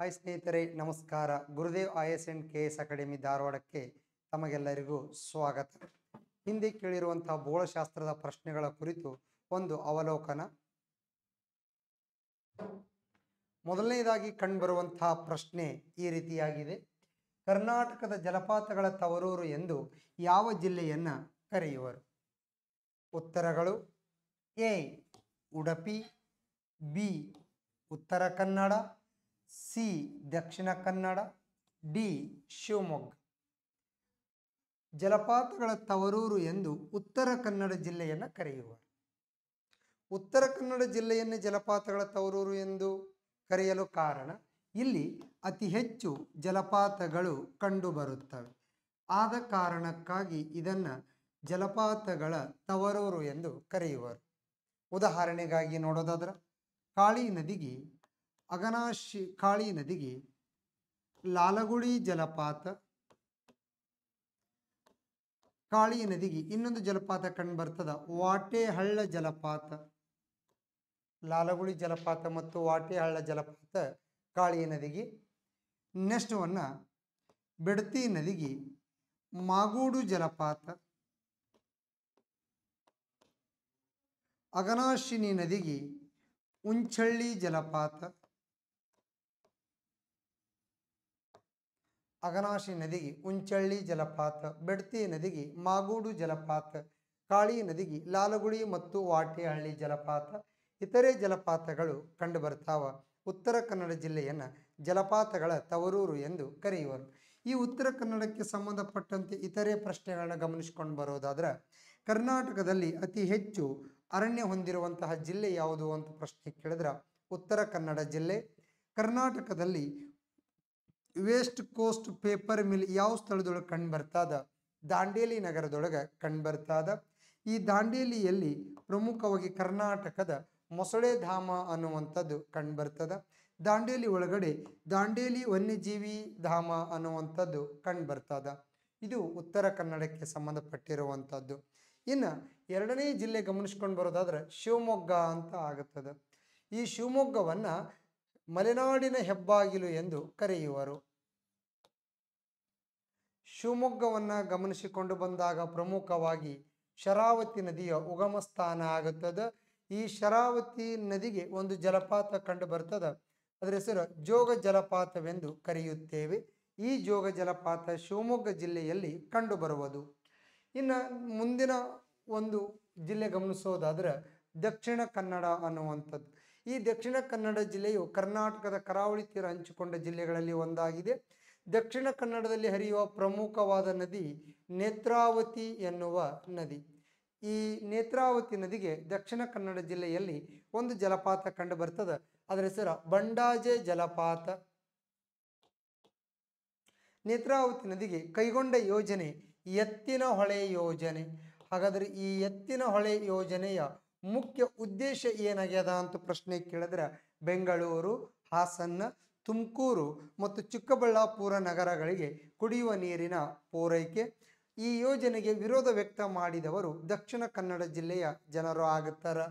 hi ಸ್ನೇಹಿತರೆ ನಮಸ್ಕಾರ Gurudev I S and K S academy ಧಾರವಾಡಕ್ಕೆ ತಮಗೆಲ್ಲರಿಗೂ ಸ್ವಾಗತ ಹಿಂದೆ ಕೇಳಿರುವಂತಹ ಭೂಗೋಳಶಾಸ್ತ್ರದ ಪ್ರಶ್ನೆಗಳ ಕುರಿತು ಒಂದು ಅವಲೋಕನ ಮೊದಲನೇದಾಗಿ ಕಂಡುಬರುವಂತಹ ಪ್ರಶ್ನೆ ಈ ರೀತಿಯಾಗಿದೆ ಕರ್ನಾಟಕದ ಜಲಪಾತಗಳ ತವರೂರು ಎಂದು ಯಾವ ಜಿಲ್ಲೆಯನ್ನು ಕರೆಯುವರು ಉತ್ತರಗಳು ಎ ಉಡುಪಿ ಬಿ ಉತ್ತರ ಕನ್ನಡ ಸಿ ದಕ್ಷಿಣ ಕನ್ನಡ ಡಿ ಶಿವಮೊಗ್ಗ ಜಲಪಾತಗಳ ತವರೂರು ಎಂದು ಉತ್ತರ ಕನ್ನಡ ಜಿಲ್ಲೆಯನ್ನು ಕರೆಯುವರು ಉತ್ತರ ಕನ್ನಡ ಜಿಲ್ಲೆಯನ್ನು ಜಲಪಾತಗಳ ತವರೂರು ಎಂದು ಕರೆಯಲು ಕಾರಣ ಇಲ್ಲಿ ಅತಿ ಹೆಚ್ಚು ಜಲಪಾತಗಳು ಕಂಡುಬರುತ್ತವೆ ಆದ ಕಾರಣಕ್ಕಾಗಿ ಇದನ್ನು ಜಲಪಾತಗಳ ತವರೂರು ಎಂದು ಕರೆಯುವರು ಉದಾಹರಣೆಗಾಗಿ ನೋಡೋದಾದ್ರೆ ಕಾಳಿ ನದಿಗೆ ಅಗನಾಶಿ ಕಾಳಿ ನದಿಗೆ ಲಾಲಗುಡಿ ಜಲಪಾತ ಕಾಳಿ ನದಿಗೆ ಇನ್ನೊಂದು ಜಲಪಾತ ಕಂಡು ಬರ್ತದ ವಾಟೆಹಳ್ಳ ಜಲಪಾತ ಲಾಲಗುಡಿ ಜಲಪಾತ ಮತ್ತು ವಾಟೆಹಳ್ಳ ಜಲಪಾತ ಕಾಳಿ ನದಿಗೆ ನೆಕ್ಸ್ಟ್ ಒನ್ನ ಬೆಡತಿ ನದಿಗೆ ಮಾಗೂಡು ಜಲಪಾತ ಅಗನಾಶಿನಿ ನದಿಗೆ ಉಂಚಳ್ಳಿ ಜಲಪಾತ ಅಗನಾಶಿ ನದಿಗೆ ಉಂಚಳ್ಳಿ ಜಲಪಾತ ಬೆಡ್ತಿ ನದಿಗೆ ಮಾಗೂಡು ಜಲಪಾತ ಕಾಳಿ ನದಿಗೆ ಲಾಲಗುಳಿ ಮತ್ತು ವಾಟೆಹಳ್ಳಿ ಜಲಪಾತ ಇತರೆ ಜಲಪಾತಗಳು ಕಂಡುಬರ್ತಾವ ಉತ್ತರ ಕನ್ನಡ ಜಿಲ್ಲೆಯನ್ನು ಜಲಪಾತಗಳ ತವರೂರು ಎಂದು ಕರೆಯುವರು ಈ ಉತ್ತರ ಕನ್ನಡಕ್ಕೆ ಸಂಬಂಧಪಟ್ಟಂತೆ ಇತರೆ ಪ್ರಶ್ನೆಗಳನ್ನ ಗಮನಿಸಿಕೊಂಡು ಬರೋದಾದ್ರೆ ಕರ್ನಾಟಕದಲ್ಲಿ ಅತಿ ಹೆಚ್ಚು ಅರಣ್ಯ ಹೊಂದಿರುವಂತಹ ಜಿಲ್ಲೆ ಯಾವುದು ಅಂತ ಪ್ರಶ್ನೆ ಕೇಳಿದ್ರೆ ಉತ್ತರ ಕನ್ನಡ ಜಿಲ್ಲೆ ಕರ್ನಾಟಕದಲ್ಲಿ ವೆಸ್ಟ್ ಕೋಸ್ಟ್ ಪೇಪರ್ ಮಿಲ್ ಯಾವ ಸ್ಥಳದೊಳಗೆ ಕಂಡು ಬರ್ತದ ದಾಂಡೇಲಿ ನಗರದೊಳಗೆ ಕಂಡು ಬರ್ತದ ಈ ದಾಂಡೇಲಿಯಲ್ಲಿ ಪ್ರಮುಖವಾಗಿ ಕರ್ನಾಟಕದ ಮೊಸಳೆ ಧಾಮ ಅನ್ನುವಂಥದ್ದು ಕಂಡು ಬರ್ತದ ದಾಂಡೇಲಿ ಒಳಗಡೆ ದಾಂಡೇಲಿ ವನ್ಯಜೀವಿ ಧಾಮ ಅನ್ನುವಂಥದ್ದು ಕಂಡು ಬರ್ತದ ಇದು ಉತ್ತರ ಕನ್ನಡಕ್ಕೆ ಸಂಬಂಧಪಟ್ಟಿರುವಂಥದ್ದು ಇನ್ನು ಎರಡನೇ ಜಿಲ್ಲೆ ಗಮನಿಸ್ಕೊಂಡು ಬರೋದಾದ್ರೆ ಶಿವಮೊಗ್ಗ ಅಂತ ಆಗುತ್ತದೆ ಈ ಶಿವಮೊಗ್ಗವನ್ನು ಮಲೆನಾಡಿನ ಹೆಬ್ಬಾಗಿಲು ಎಂದು ಕರೆಯುವರು ಶಿವಮೊಗ್ಗವನ್ನು ಗಮನಿಸಿಕೊಂಡು ಬಂದಾಗ ಪ್ರಮುಖವಾಗಿ ಶರಾವತಿ ನದಿಯ ಉಗಮ ಸ್ಥಾನ ಆಗುತ್ತದೆ ಈ ಶರಾವತಿ ನದಿಗೆ ಒಂದು ಜಲಪಾತ ಕಂಡು ಬರ್ತದೆ ಅದರ ಹೆಸರು ಜೋಗ ಜಲಪಾತವೆಂದು ಕರೆಯುತ್ತೇವೆ ಈ ಜೋಗ ಜಲಪಾತ ಶಿವಮೊಗ್ಗ ಜಿಲ್ಲೆಯಲ್ಲಿ ಕಂಡುಬರುವುದು ಇನ್ನು ಮುಂದಿನ ಒಂದು ಜಿಲ್ಲೆ ಗಮನಿಸೋದಾದ್ರೆ ದಕ್ಷಿಣ ಕನ್ನಡ ಅನ್ನುವಂಥದ್ದು ಈ ದಕ್ಷಿಣ ಕನ್ನಡ ಜಿಲ್ಲೆಯು ಕರ್ನಾಟಕದ ಕರಾವಳಿ ತೀರ ಹಂಚಿಕೊಂಡ ಜಿಲ್ಲೆಗಳಲ್ಲಿ ಒಂದಾಗಿದೆ ದಕ್ಷಿಣ ಕನ್ನಡದಲ್ಲಿ ಹರಿಯುವ ಪ್ರಮುಖವಾದ ನದಿ ನೇತ್ರಾವತಿ ಎನ್ನುವ ನದಿ ಈ ನೇತ್ರಾವತಿ ನದಿಗೆ ದಕ್ಷಿಣ ಕನ್ನಡ ಜಿಲ್ಲೆಯಲ್ಲಿ ಒಂದು ಜಲಪಾತ ಕಂಡು ಬರ್ತದೆ ಅದರ ಹೆಸರು ಬಂಡಾಜೆ ಜಲಪಾತ ನೇತ್ರಾವತಿ ನದಿಗೆ ಕೈಗೊಂಡ ಯೋಜನೆ ಎತ್ತಿನ ಹೊಳೆ ಯೋಜನೆ ಹಾಗಾದರೆ ಈ ಎತ್ತಿನ ಹೊಳೆ ಯೋಜನೆಯ ಮುಖ್ಯ ಉದ್ದೇಶ ಏನಾಗ್ಯದ ಅಂತ ಪ್ರಶ್ನೆ ಕೇಳಿದ್ರೆ ಬೆಂಗಳೂರು ಹಾಸನ ತುಮಕೂರು ಮತ್ತು ಚಿಕ್ಕಬಳ್ಳಾಪುರ ನಗರಗಳಿಗೆ ಕುಡಿಯುವ ನೀರಿನ ಪೂರೈಕೆ ಈ ಯೋಜನೆಗೆ ವಿರೋಧ ವ್ಯಕ್ತ ಮಾಡಿದವರು ದಕ್ಷಿಣ ಕನ್ನಡ ಜಿಲ್ಲೆಯ ಜನರು ಆಗುತ್ತಾರೆ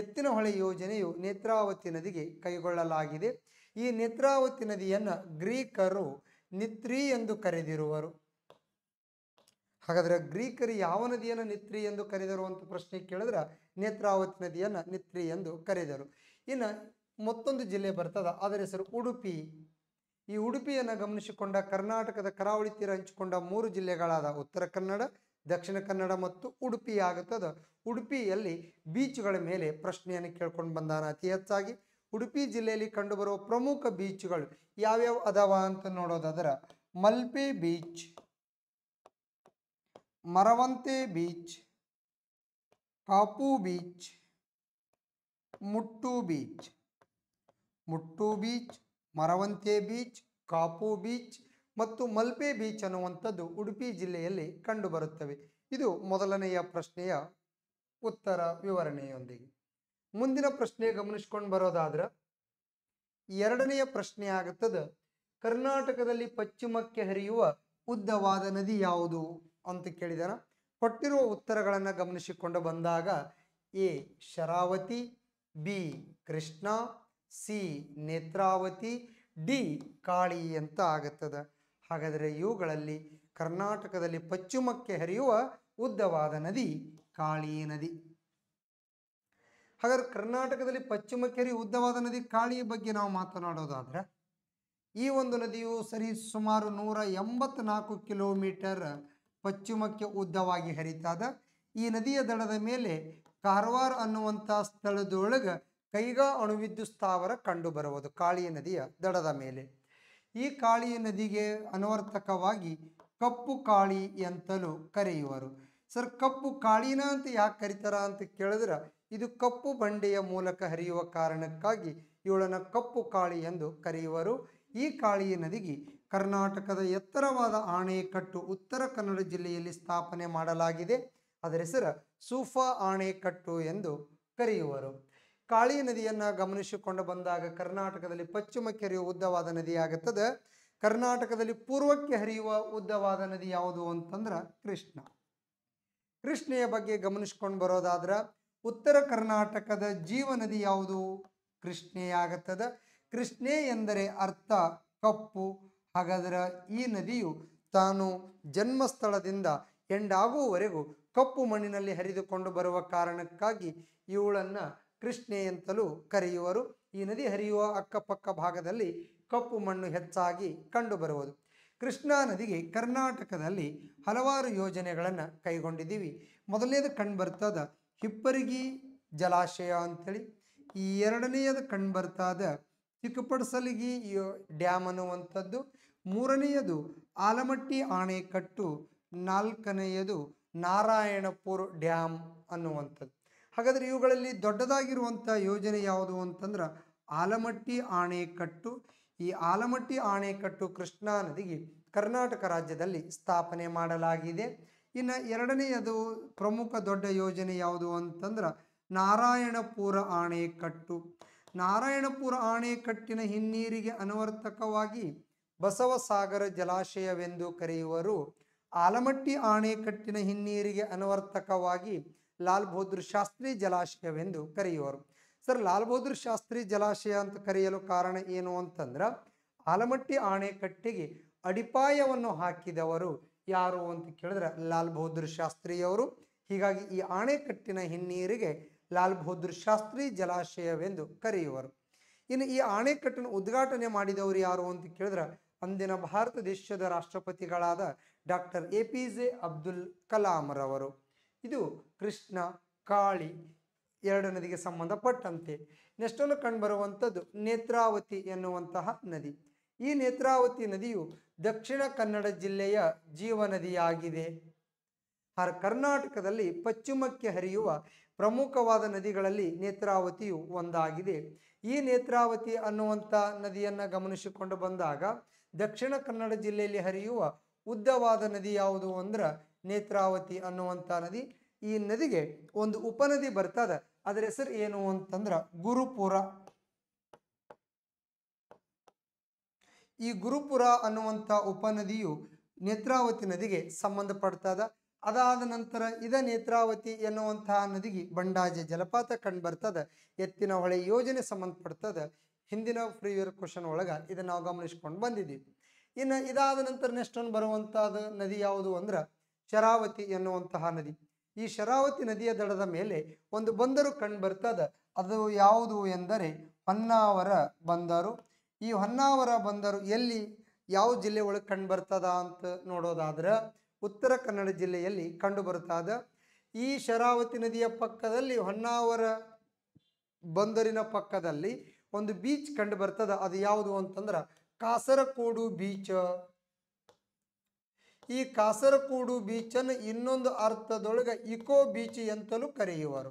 ಎತ್ತಿನಹೊಳೆ ಯೋಜನೆಯು ನೇತ್ರಾವತಿ ನದಿಗೆ ಕೈಗೊಳ್ಳಲಾಗಿದೆ ಈ ನೇತ್ರಾವತಿ ನದಿಯನ್ನು ಗ್ರೀಕರು ನಿತ್ರಿ ಎಂದು ಕರೆದಿರುವರು ಹಾಗಾದರೆ ಗ್ರೀಕರು ಯಾವ ನದಿಯನ್ನು ನಿತ್ರಿ ಎಂದು ಕರೆದರು ಅಂತ ಪ್ರಶ್ನೆ ಕೇಳಿದ್ರೆ ನೇತ್ರಾವತಿ ನದಿಯನ್ನು ನಿತ್ರಿ ಎಂದು ಕರೆದರು ಇನ್ನು ಮತ್ತೊಂದು ಜಿಲ್ಲೆ ಬರ್ತದ ಅದರ ಹೆಸರು ಉಡುಪಿ ಈ ಉಡುಪಿಯನ್ನು ಗಮನಿಸಿಕೊಂಡ ಕರ್ನಾಟಕದ ಕರಾವಳಿ ತೀರ ಹಂಚಿಕೊಂಡ ಮೂರು ಜಿಲ್ಲೆಗಳಾದ ಉತ್ತರ ಕನ್ನಡ ದಕ್ಷಿಣ ಕನ್ನಡ ಮತ್ತು ಉಡುಪಿ ಆಗುತ್ತದೆ ಉಡುಪಿಯಲ್ಲಿ ಬೀಚ್ಗಳ ಮೇಲೆ ಪ್ರಶ್ನೆಯನ್ನು ಕೇಳ್ಕೊಂಡು ಬಂದಾನ ಅತಿ ಹೆಚ್ಚಾಗಿ ಉಡುಪಿ ಜಿಲ್ಲೆಯಲ್ಲಿ ಕಂಡುಬರುವ ಪ್ರಮುಖ ಬೀಚ್ಗಳು ಯಾವ್ಯಾವ ಅದಾವ ಅಂತ ನೋಡೋದಾದ್ರೆ Malpe beach Maravanthe beach Kapu beach Muttu beach Muttu beach Maravanthe beach Kapu beach ಮತ್ತು ಮಲ್ಪೆ ಬೀಚ್ ಅನ್ನುವಂಥದ್ದು ಉಡುಪಿ ಜಿಲ್ಲೆಯಲ್ಲಿ ಕಂಡುಬರುತ್ತವೆ ಇದು ಮೊದಲನೆಯ ಪ್ರಶ್ನೆಯ ಉತ್ತರ ವಿವರಣೆಯೊಂದಿಗೆ ಮುಂದಿನ ಪ್ರಶ್ನೆ ಗಮನಿಸ್ಕೊಂಡು ಬರೋದಾದ್ರೆ ಎರಡನೆಯ ಪ್ರಶ್ನೆ ಆಗುತ್ತದೆ ಕರ್ನಾಟಕದಲ್ಲಿ ಪಶ್ಚಿಮಕ್ಕೆ ಹರಿಯುವ ಉದ್ದವಾದ ನದಿ ಯಾವುದು ಅಂತ ಕೇಳಿದಾನ ಕೊಟ್ಟಿರುವ ಉತ್ತರಗಳನ್ನು ಗಮನಿಸಿಕೊಂಡು ಬಂದಾಗ A Sharavathi B Krishna C Netravathi D Kali ಅಂತ ಆಗುತ್ತದೆ ಹಾಗಾದರೆ ಇವುಗಳಲ್ಲಿ ಕರ್ನಾಟಕದಲ್ಲಿ ಪಶ್ಚಿಮಕ್ಕೆ ಹರಿಯುವ ಉದ್ದವಾದ ನದಿ ಕಾಳಿ ನದಿ ಹಾಗಾದ್ರೆ ಕರ್ನಾಟಕದಲ್ಲಿ ಪಶ್ಚಿಮಕ್ಕೆ ಹರಿಯುವ ಉದ್ದವಾದ ನದಿ ಕಾಳಿ ಬಗ್ಗೆ ನಾವು ಮಾತನಾಡೋದಾದ್ರೆ ಈ ಒಂದು ನದಿಯು ಸರಿ ಸುಮಾರು ನೂರ ಎಂಬತ್ನಾಲ್ಕು ಕಿಲೋಮೀಟರ್ ಪಶ್ಚಿಮಕ್ಕೆ ಉದ್ದವಾಗಿ ಹರಿತಾದ ಈ ನದಿಯ ದಡದ ಮೇಲೆ ಕಾರವಾರ ಅನ್ನುವಂಥ ಸ್ಥಳದೊಳಗೆ ಕೈಗಾ ಅಣುವಿದ್ಯುತ್ ಸ್ಥಾವರ ಕಂಡು ಬರುವುದು ಕಾಳಿಯ ನದಿಯ ದಡದ ಮೇಲೆ ಈ ಕಾಳಿಯ ನದಿಗೆ ಅನವರ್ತಕವಾಗಿ ಕಪ್ಪು ಕಾಳಿ ಅಂತಲೂ ಕರೆಯುವರು ಸರ್ ಕಪ್ಪು ಕಾಳಿನ ಅಂತ ಯಾಕೆ ಕರಿತಾರ ಅಂತ ಕೇಳಿದ್ರೆ ಇದು ಕಪ್ಪು ಬಂಡೆಯ ಮೂಲಕ ಹರಿಯುವ ಕಾರಣಕ್ಕಾಗಿ ಇವಳನ್ನು ಕಪ್ಪು ಕಾಳಿ ಎಂದು ಕರೆಯುವರು ಈ ಕಾಳಿಯ ನದಿಗೆ ಕರ್ನಾಟಕದ ಎತ್ತರವಾದ ಆಣೆಕಟ್ಟು ಉತ್ತರ ಕನ್ನಡ ಜಿಲ್ಲೆಯಲ್ಲಿ ಸ್ಥಾಪನೆ ಮಾಡಲಾಗಿದೆ ಅದರ ಹೆಸರು ಸೂಫಾ ಆಣೆಕಟ್ಟು ಎಂದು ಕರೆಯುವರು ಕಾಳಿ ನದಿಯನ್ನು ಗಮನಿಸಿಕೊಂಡು ಬಂದಾಗ ಕರ್ನಾಟಕದಲ್ಲಿ ಪಶ್ಚಿಮಕ್ಕೆ ಹರಿಯುವ ಉದ್ದವಾದ ನದಿಯಾಗುತ್ತದೆ ಕರ್ನಾಟಕದಲ್ಲಿ ಪೂರ್ವಕ್ಕೆ ಹರಿಯುವ ಉದ್ದವಾದ ನದಿ ಯಾವುದು ಅಂತಂದ್ರೆ ಕೃಷ್ಣ ಕೃಷ್ಣೆಯ ಬಗ್ಗೆ ಗಮನಿಸ್ಕೊಂಡು ಬರೋದಾದ್ರೆ ಉತ್ತರ ಕರ್ನಾಟಕದ ಜೀವ ನದಿ ಯಾವುದು ಕೃಷ್ಣೆಯಾಗುತ್ತದೆ ಕೃಷ್ಣೆ ಎಂದರೆ ಅರ್ಥ ಕಪ್ಪು ಹಾಗಾದರೆ ಈ ನದಿಯು ತಾನು ಜನ್ಮಸ್ಥಳದಿಂದ ಎಂಡಾಗುವವರೆಗೂ ಕಪ್ಪು ಮಣ್ಣಿನಲ್ಲಿ ಹರಿದುಕೊಂಡು ಬರುವ ಕಾರಣಕ್ಕಾಗಿ ಇವಳನ್ನು ಕೃಷ್ಣೆ ಅಂತಲೂ ಕರೆಯುವರು ಈ ನದಿ ಹರಿಯುವ ಅಕ್ಕಪಕ್ಕ ಭಾಗದಲ್ಲಿ ಕಪ್ಪು ಮಣ್ಣು ಹೆಚ್ಚಾಗಿ ಕಂಡುಬರುವುದು ಕೃಷ್ಣಾ ನದಿಗೆ ಕರ್ನಾಟಕದಲ್ಲಿ ಹಲವಾರು ಯೋಜನೆಗಳನ್ನು ಕೈಗೊಂಡಿದ್ದೀವಿ ಮೊದಲನೇದು ಕಂಡು ಬರ್ತಾದ ಹಿಪ್ಪರಿಗಿ ಜಲಾಶಯ ಅಂಥೇಳಿ ಈ ಎರಡನೆಯದು ಬರ್ತಾದ ಚಿಕ್ಕಪಡಸಲಿಗಿ ಡ್ಯಾಮ್ ಅನ್ನುವಂಥದ್ದು ಮೂರನೆಯದು ಆಲಮಟ್ಟಿ ಆಣೆಕಟ್ಟು ನಾಲ್ಕನೆಯದು ನಾರಾಯಣಪುರ್ ಡ್ಯಾಮ್ ಅನ್ನುವಂಥದ್ದು ಹಾಗಾದರೆ ಇವುಗಳಲ್ಲಿ ದೊಡ್ಡದಾಗಿರುವಂಥ ಯೋಜನೆ ಯಾವುದು ಅಂತಂದ್ರೆ ಆಲಮಟ್ಟಿ ಆಣೆಕಟ್ಟು ಈ ಆಲಮಟ್ಟಿ ಆಣೆಕಟ್ಟು ಕೃಷ್ಣಾ ನದಿಗೆ ಕರ್ನಾಟಕ ರಾಜ್ಯದಲ್ಲಿ ಸ್ಥಾಪನೆ ಮಾಡಲಾಗಿದೆ ಇನ್ನು ಎರಡನೆಯದು ಪ್ರಮುಖ ದೊಡ್ಡ ಯೋಜನೆ ಯಾವುದು ಅಂತಂದ್ರೆ ನಾರಾಯಣಪುರ ಆಣೆಕಟ್ಟು ನಾರಾಯಣಪುರ ಆಣೆಕಟ್ಟಿನ ಹಿನ್ನೀರಿಗೆ ಅನುವರ್ತಕವಾಗಿ ಬಸವಸಾಗರ ಜಲಾಶಯವೆಂದು ಕರೆಯುವರು ಆಲಮಟ್ಟಿ ಆಣೆಕಟ್ಟಿನ ಹಿನ್ನೀರಿಗೆ ಅನುವರ್ತಕವಾಗಿ ಲಾಲ್ ಬಹದ್ದೂರ್ ಶಾಸ್ತ್ರಿ ಜಲಾಶಯವೆಂದು ಕರೆಯುವರು ಸರ್ ಲಾಲ್ ಬಹದ್ದೂರ್ ಶಾಸ್ತ್ರಿ ಜಲಾಶಯ ಅಂತ ಕರೆಯಲು ಕಾರಣ ಏನು ಅಂತಂದ್ರೆ ಆಲಮಟ್ಟಿ ಆಣೆಕಟ್ಟಿಗೆ ಅಡಿಪಾಯವನ್ನು ಹಾಕಿದವರು ಯಾರು ಅಂತ ಕೇಳಿದ್ರೆ ಲಾಲ್ ಬಹದ್ದೂರ್ ಶಾಸ್ತ್ರಿಯವರು ಹೀಗಾಗಿ ಈ ಆಣೆಕಟ್ಟಿನ ಹಿನ್ನೀರಿಗೆ ಲಾಲ್ ಬಹದ್ದೂರ್ ಶಾಸ್ತ್ರಿ ಜಲಾಶಯವೆಂದು ಕರೆಯುವರು ಇನ್ನು ಈ ಅಣೆಕಟ್ಟನ್ನು ಉದ್ಘಾಟನೆ ಮಾಡಿದವರು ಯಾರು ಅಂತ ಕೇಳಿದ್ರೆ ಅಂದಿನ ಭಾರತ ದೇಶದ ರಾಷ್ಟ್ರಪತಿಗಳಾದ doctor A P J Abdul ರವರು ಇದು ಕೃಷ್ಣ ಕಾಳಿ ಎರಡು ನದಿಗೆ ಸಂಬಂಧಪಟ್ಟಂತೆ ನೆಷ್ಟಲು ಕಂಡುಬರುವಂಥದ್ದು ನೇತ್ರಾವತಿ ಎನ್ನುವಂತಹ ನದಿ ಈ ನೇತ್ರಾವತಿ ನದಿಯು ದಕ್ಷಿಣ ಕನ್ನಡ ಜಿಲ್ಲೆಯ ಜೀವ ನದಿಯಾಗಿದೆ ಕರ್ನಾಟಕದಲ್ಲಿ ಪಶ್ಚಿಮಕ್ಕೆ ಹರಿಯುವ ಪ್ರಮುಖವಾದ ನದಿಗಳಲ್ಲಿ ನೇತ್ರಾವತಿಯು ಒಂದಾಗಿದೆ ಈ ನೇತ್ರಾವತಿ ಅನ್ನುವಂಥ ನದಿಯನ್ನು ಗಮನಿಸಿಕೊಂಡು ಬಂದಾಗ ದಕ್ಷಿಣ ಕನ್ನಡ ಜಿಲ್ಲೆಯಲ್ಲಿ ಹರಿಯುವ ಉದ್ದವಾದ ನದಿ ಯಾವುದು ಅಂದ್ರೆ ನೇತ್ರಾವತಿ ಅನ್ನುವಂಥ ನದಿ ಈ ನದಿಗೆ ಒಂದು ಉಪನದಿ ಬರ್ತದೆ ಅದರ ಹೆಸರು ಏನು ಅಂತಂದ್ರೆ ಗುರುಪುರ ಈ ಗುರುಪುರ ಅನ್ನುವಂಥ ಉಪನದಿಯು ನೇತ್ರಾವತಿ ನದಿಗೆ ಸಂಬಂಧಪಡ್ತದ ಅದಾದ ನಂತರ ಇದ ನೇತ್ರಾವತಿ ಎನ್ನುವಂತಹ ನದಿಗೆ ಬಂಡಾಜೆ ಜಲಪಾತ ಕಂಡು ಬರ್ತದೆ ಎತ್ತಿನ ಹೊಳೆ ಯೋಜನೆ ಸಂಬಂಧಪಡ್ತದೆ ಹಿಂದಿನ ಪ್ರೀವಿಯರ್ ಕ್ವಶನ್ ಒಳಗೆ ಇದನ್ನು ನಾವು ಗಮನಿಸ್ಕೊಂಡು ಬಂದಿದ್ದೀವಿ ಇನ್ನು ಇದಾದ ನಂತರ ನೆಕ್ಸ್ಟ್ ಒಂದು ಬರುವಂಥದ್ದು ನದಿ ಯಾವುದು ಅಂದ್ರೆ ಶರಾವತಿ ಎನ್ನುವಂತಹ ನದಿ ಈ ಶರಾವತಿ ನದಿಯ ದಡದ ಮೇಲೆ ಒಂದು ಬಂದರು ಕಂಡು ಬರ್ತದ ಅದು ಯಾವುದು ಎಂದರೆ ಹೊನ್ನಾವರ ಬಂದರು ಈ ಹೊನ್ನಾವರ ಬಂದರು ಎಲ್ಲಿ ಯಾವ ಜಿಲ್ಲೆ ಒಳಗೆ ಕಂಡು ಬರ್ತದ ಅಂತ ನೋಡೋದಾದ್ರೆ ಉತ್ತರ ಕನ್ನಡ ಜಿಲ್ಲೆಯಲ್ಲಿ ಕಂಡುಬರುತ್ತಾದ ಈ ಶರಾವತಿ ನದಿಯ ಪಕ್ಕದಲ್ಲಿ ಹೊನ್ನಾವರ ಬಂದರಿನ ಪಕ್ಕದಲ್ಲಿ ಒಂದು ಬೀಚ್ ಕಂಡು ಬರ್ತದೆ ಅದು ಯಾವುದು ಅಂತಂದ್ರೆ ಕಾಸರಕೋಡು ಬೀಚ್ ಈ ಕಾಸರಕೋಡು ಬೀಚನ್ನು ಇನ್ನೊಂದು ಅರ್ಥದೊಳಗೆ ಇಕೋ ಬೀಚ್ ಅಂತಲೂ ಕರೆಯುವರು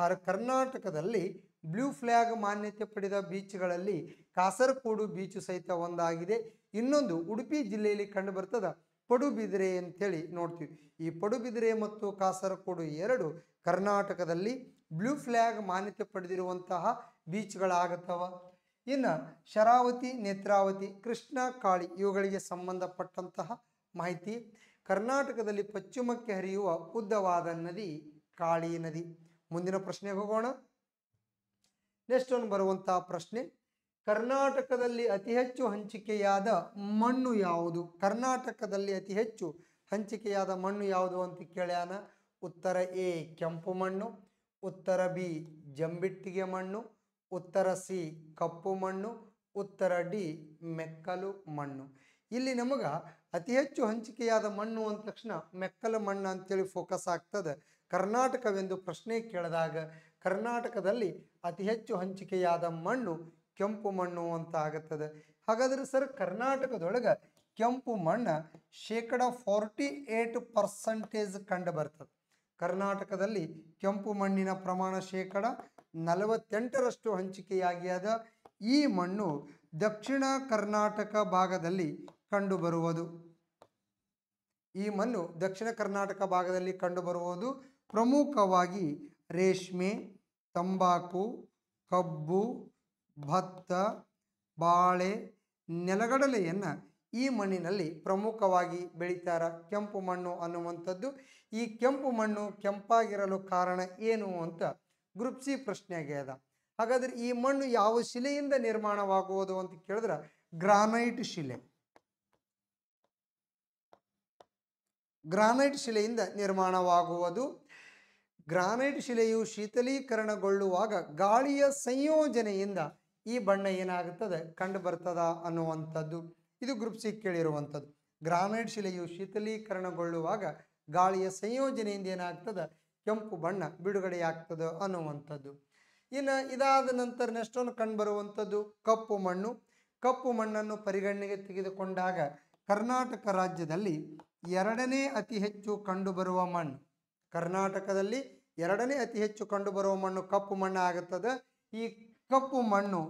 ಹರ ಕರ್ನಾಟಕದಲ್ಲಿ ಬ್ಲೂ ಫ್ಲ್ಯಾಗ್ ಮಾನ್ಯತೆ ಪಡೆದ ಬೀಚ್ಗಳಲ್ಲಿ ಕಾಸರಕೋಡು ಬೀಚ್ ಸಹಿತ ಒಂದಾಗಿದೆ ಇನ್ನೊಂದು ಉಡುಪಿ ಜಿಲ್ಲೆಯಲ್ಲಿ ಕಂಡು ಬರ್ತದ ಪಡುಬಿದ್ರೆ ಅಂತೇಳಿ ನೋಡ್ತೀವಿ ಈ ಪಡುಬಿದಿರೆ ಮತ್ತು ಕಾಸರಗೋಡು ಎರಡು ಕರ್ನಾಟಕದಲ್ಲಿ ಬ್ಲೂ ಫ್ಲ್ಯಾಗ್ ಮಾನ್ಯತೆ ಪಡೆದಿರುವಂತಹ ಬೀಚ್ಗಳಾಗತ್ತವ ಇನ್ನು ಶರಾವತಿ ನೇತ್ರಾವತಿ ಕೃಷ್ಣ ಕಾಳಿ ಇವುಗಳಿಗೆ ಸಂಬಂಧಪಟ್ಟಂತಹ ಮಾಹಿತಿ ಕರ್ನಾಟಕದಲ್ಲಿ ಪಶ್ಚಿಮಕ್ಕೆ ಹರಿಯುವ ಉದ್ದವಾದ ನದಿ ಕಾಳಿ ನದಿ ಮುಂದಿನ ಪ್ರಶ್ನೆಗೆ ಹೋಗೋಣ ನೆಕ್ಸ್ಟ್ ಒಂದು ಬರುವಂತಹ ಪ್ರಶ್ನೆ ಕರ್ನಾಟಕದಲ್ಲಿ ಅತಿ ಹೆಚ್ಚು ಹಂಚಿಕೆಯಾದ ಮಣ್ಣು ಯಾವುದು ಕರ್ನಾಟಕದಲ್ಲಿ ಅತಿ ಹೆಚ್ಚು ಹಂಚಿಕೆಯಾದ ಮಣ್ಣು ಯಾವುದು ಅಂತ ಕೇಳ್ಯಾನ ಉತ್ತರ ಎ ಕೆಂಪು ಮಣ್ಣು ಉತ್ತರ ಬಿ ಜಂಬಿಟ್ಟಿಗೆ ಮಣ್ಣು ಉತ್ತರ ಸಿ ಕಪ್ಪು ಮಣ್ಣು ಉತ್ತರ ಡಿ ಮೆಕ್ಕಲು ಮಣ್ಣು ಇಲ್ಲಿ ನಮಗೆ ಅತಿ ಹೆಚ್ಚು ಹಂಚಿಕೆಯಾದ ಮಣ್ಣು ಅಂದ ತಕ್ಷಣ ಮೆಕ್ಕಲು ಮಣ್ಣು ಅಂತೇಳಿ ಫೋಕಸ್ ಆಗ್ತದೆ ಕರ್ನಾಟಕವೆಂದು ಪ್ರಶ್ನೆ ಕೇಳಿದಾಗ ಕರ್ನಾಟಕದಲ್ಲಿ ಅತಿ ಹೆಚ್ಚು ಹಂಚಿಕೆಯಾದ ಮಣ್ಣು ಕೆಂಪು ಮಣ್ಣು ಅಂತ ಆಗುತ್ತದೆ ಹಾಗಾದರೆ ಸರ್ ಕರ್ನಾಟಕದೊಳಗೆ ಕೆಂಪು ಮಣ್ಣು ಶೇಕಡ ಫಾರ್ಟಿ ಏಟ್ ಪರ್ಸೆಂಟೇಜ್ ಕಂಡು ಬರ್ತದೆ ಕರ್ನಾಟಕದಲ್ಲಿ ಕೆಂಪು ಮಣ್ಣಿನ ಪ್ರಮಾಣ ಶೇಕಡ ನಲವತ್ತೆಂಟರಷ್ಟು ಹಂಚಿಕೆಯಾಗಿಯಾದ ಈ ಮಣ್ಣು ದಕ್ಷಿಣ ಕರ್ನಾಟಕ ಭಾಗದಲ್ಲಿ ಕಂಡುಬರುವುದು ಈ ಮಣ್ಣು ದಕ್ಷಿಣ ಕರ್ನಾಟಕ ಭಾಗದಲ್ಲಿ ಕಂಡುಬರುವುದು ಪ್ರಮುಖವಾಗಿ ರೇಷ್ಮೆ ತಂಬಾಕು ಕಬ್ಬು ಭತ್ತ ಬಾಳೆ ನೆಲಗಡಲೆಯನ್ನು ಈ ಮಣ್ಣಿನಲ್ಲಿ ಪ್ರಮುಖವಾಗಿ ಬೆಳೀತಾರ ಕೆಂಪು ಮಣ್ಣು ಅನ್ನುವಂಥದ್ದು ಈ ಕೆಂಪು ಮಣ್ಣು ಕೆಂಪಾಗಿರಲು ಕಾರಣ ಏನು ಅಂತ ಗ್ರೂಪ್ ಸಿ ಪ್ರಶ್ನೆಗೆ ಅದ ಹಾಗಾದ್ರೆ ಈ ಮಣ್ಣು ಯಾವ ಶಿಲೆಯಿಂದ ನಿರ್ಮಾಣವಾಗುವುದು ಅಂತ ಕೇಳಿದ್ರೆ ಗ್ರಾನೈಟ್ ಶಿಲೆ ಗ್ರಾನೈಟ್ ಶಿಲೆಯಿಂದ ನಿರ್ಮಾಣವಾಗುವುದು ಗ್ರಾನೈಟ್ ಶಿಲೆಯು ಶೀತಲೀಕರಣಗೊಳ್ಳುವಾಗ ಗಾಳಿಯ ಸಂಯೋಜನೆಯಿಂದ ಈ ಬಣ್ಣ ಏನಾಗುತ್ತದೆ ಕಂಡು ಬರ್ತದ ಅನ್ನುವಂಥದ್ದು ಇದು ಗ್ರೂಪ್ ಸಿ ಕೇಳಿರುವಂಥದ್ದು ಗ್ರಾನೈಟ್ ಶಿಲೆಯು ಶೀತಲೀಕರಣಗೊಳ್ಳುವಾಗ ಗಾಳಿಯ ಸಂಯೋಜನೆಯಿಂದ ಏನಾಗ್ತದೆ ಕೆಂಪು ಬಣ್ಣ ಬಿಡುಗಡೆಯಾಗ್ತದೆ ಅನ್ನುವಂಥದ್ದು ಇನ್ನು ಇದಾದ ನಂತರ ನೆಷ್ಟೊಂದು ಕಂಡು ಬರುವಂಥದ್ದು ಕಪ್ಪು ಮಣ್ಣು ಕಪ್ಪು ಮಣ್ಣನ್ನು ಪರಿಗಣನೆಗೆ ತೆಗೆದುಕೊಂಡಾಗ ಕರ್ನಾಟಕ ರಾಜ್ಯದಲ್ಲಿ ಎರಡನೇ ಅತಿ ಹೆಚ್ಚು ಕಂಡುಬರುವ ಮಣ್ಣು ಕರ್ನಾಟಕದಲ್ಲಿ ಎರಡನೇ ಅತಿ ಹೆಚ್ಚು ಕಂಡುಬರುವ ಮಣ್ಣು ಕಪ್ಪು ಮಣ್ಣು ಆಗುತ್ತದೆ ಈ ಕಪ್ಪು ಮಣ್ಣು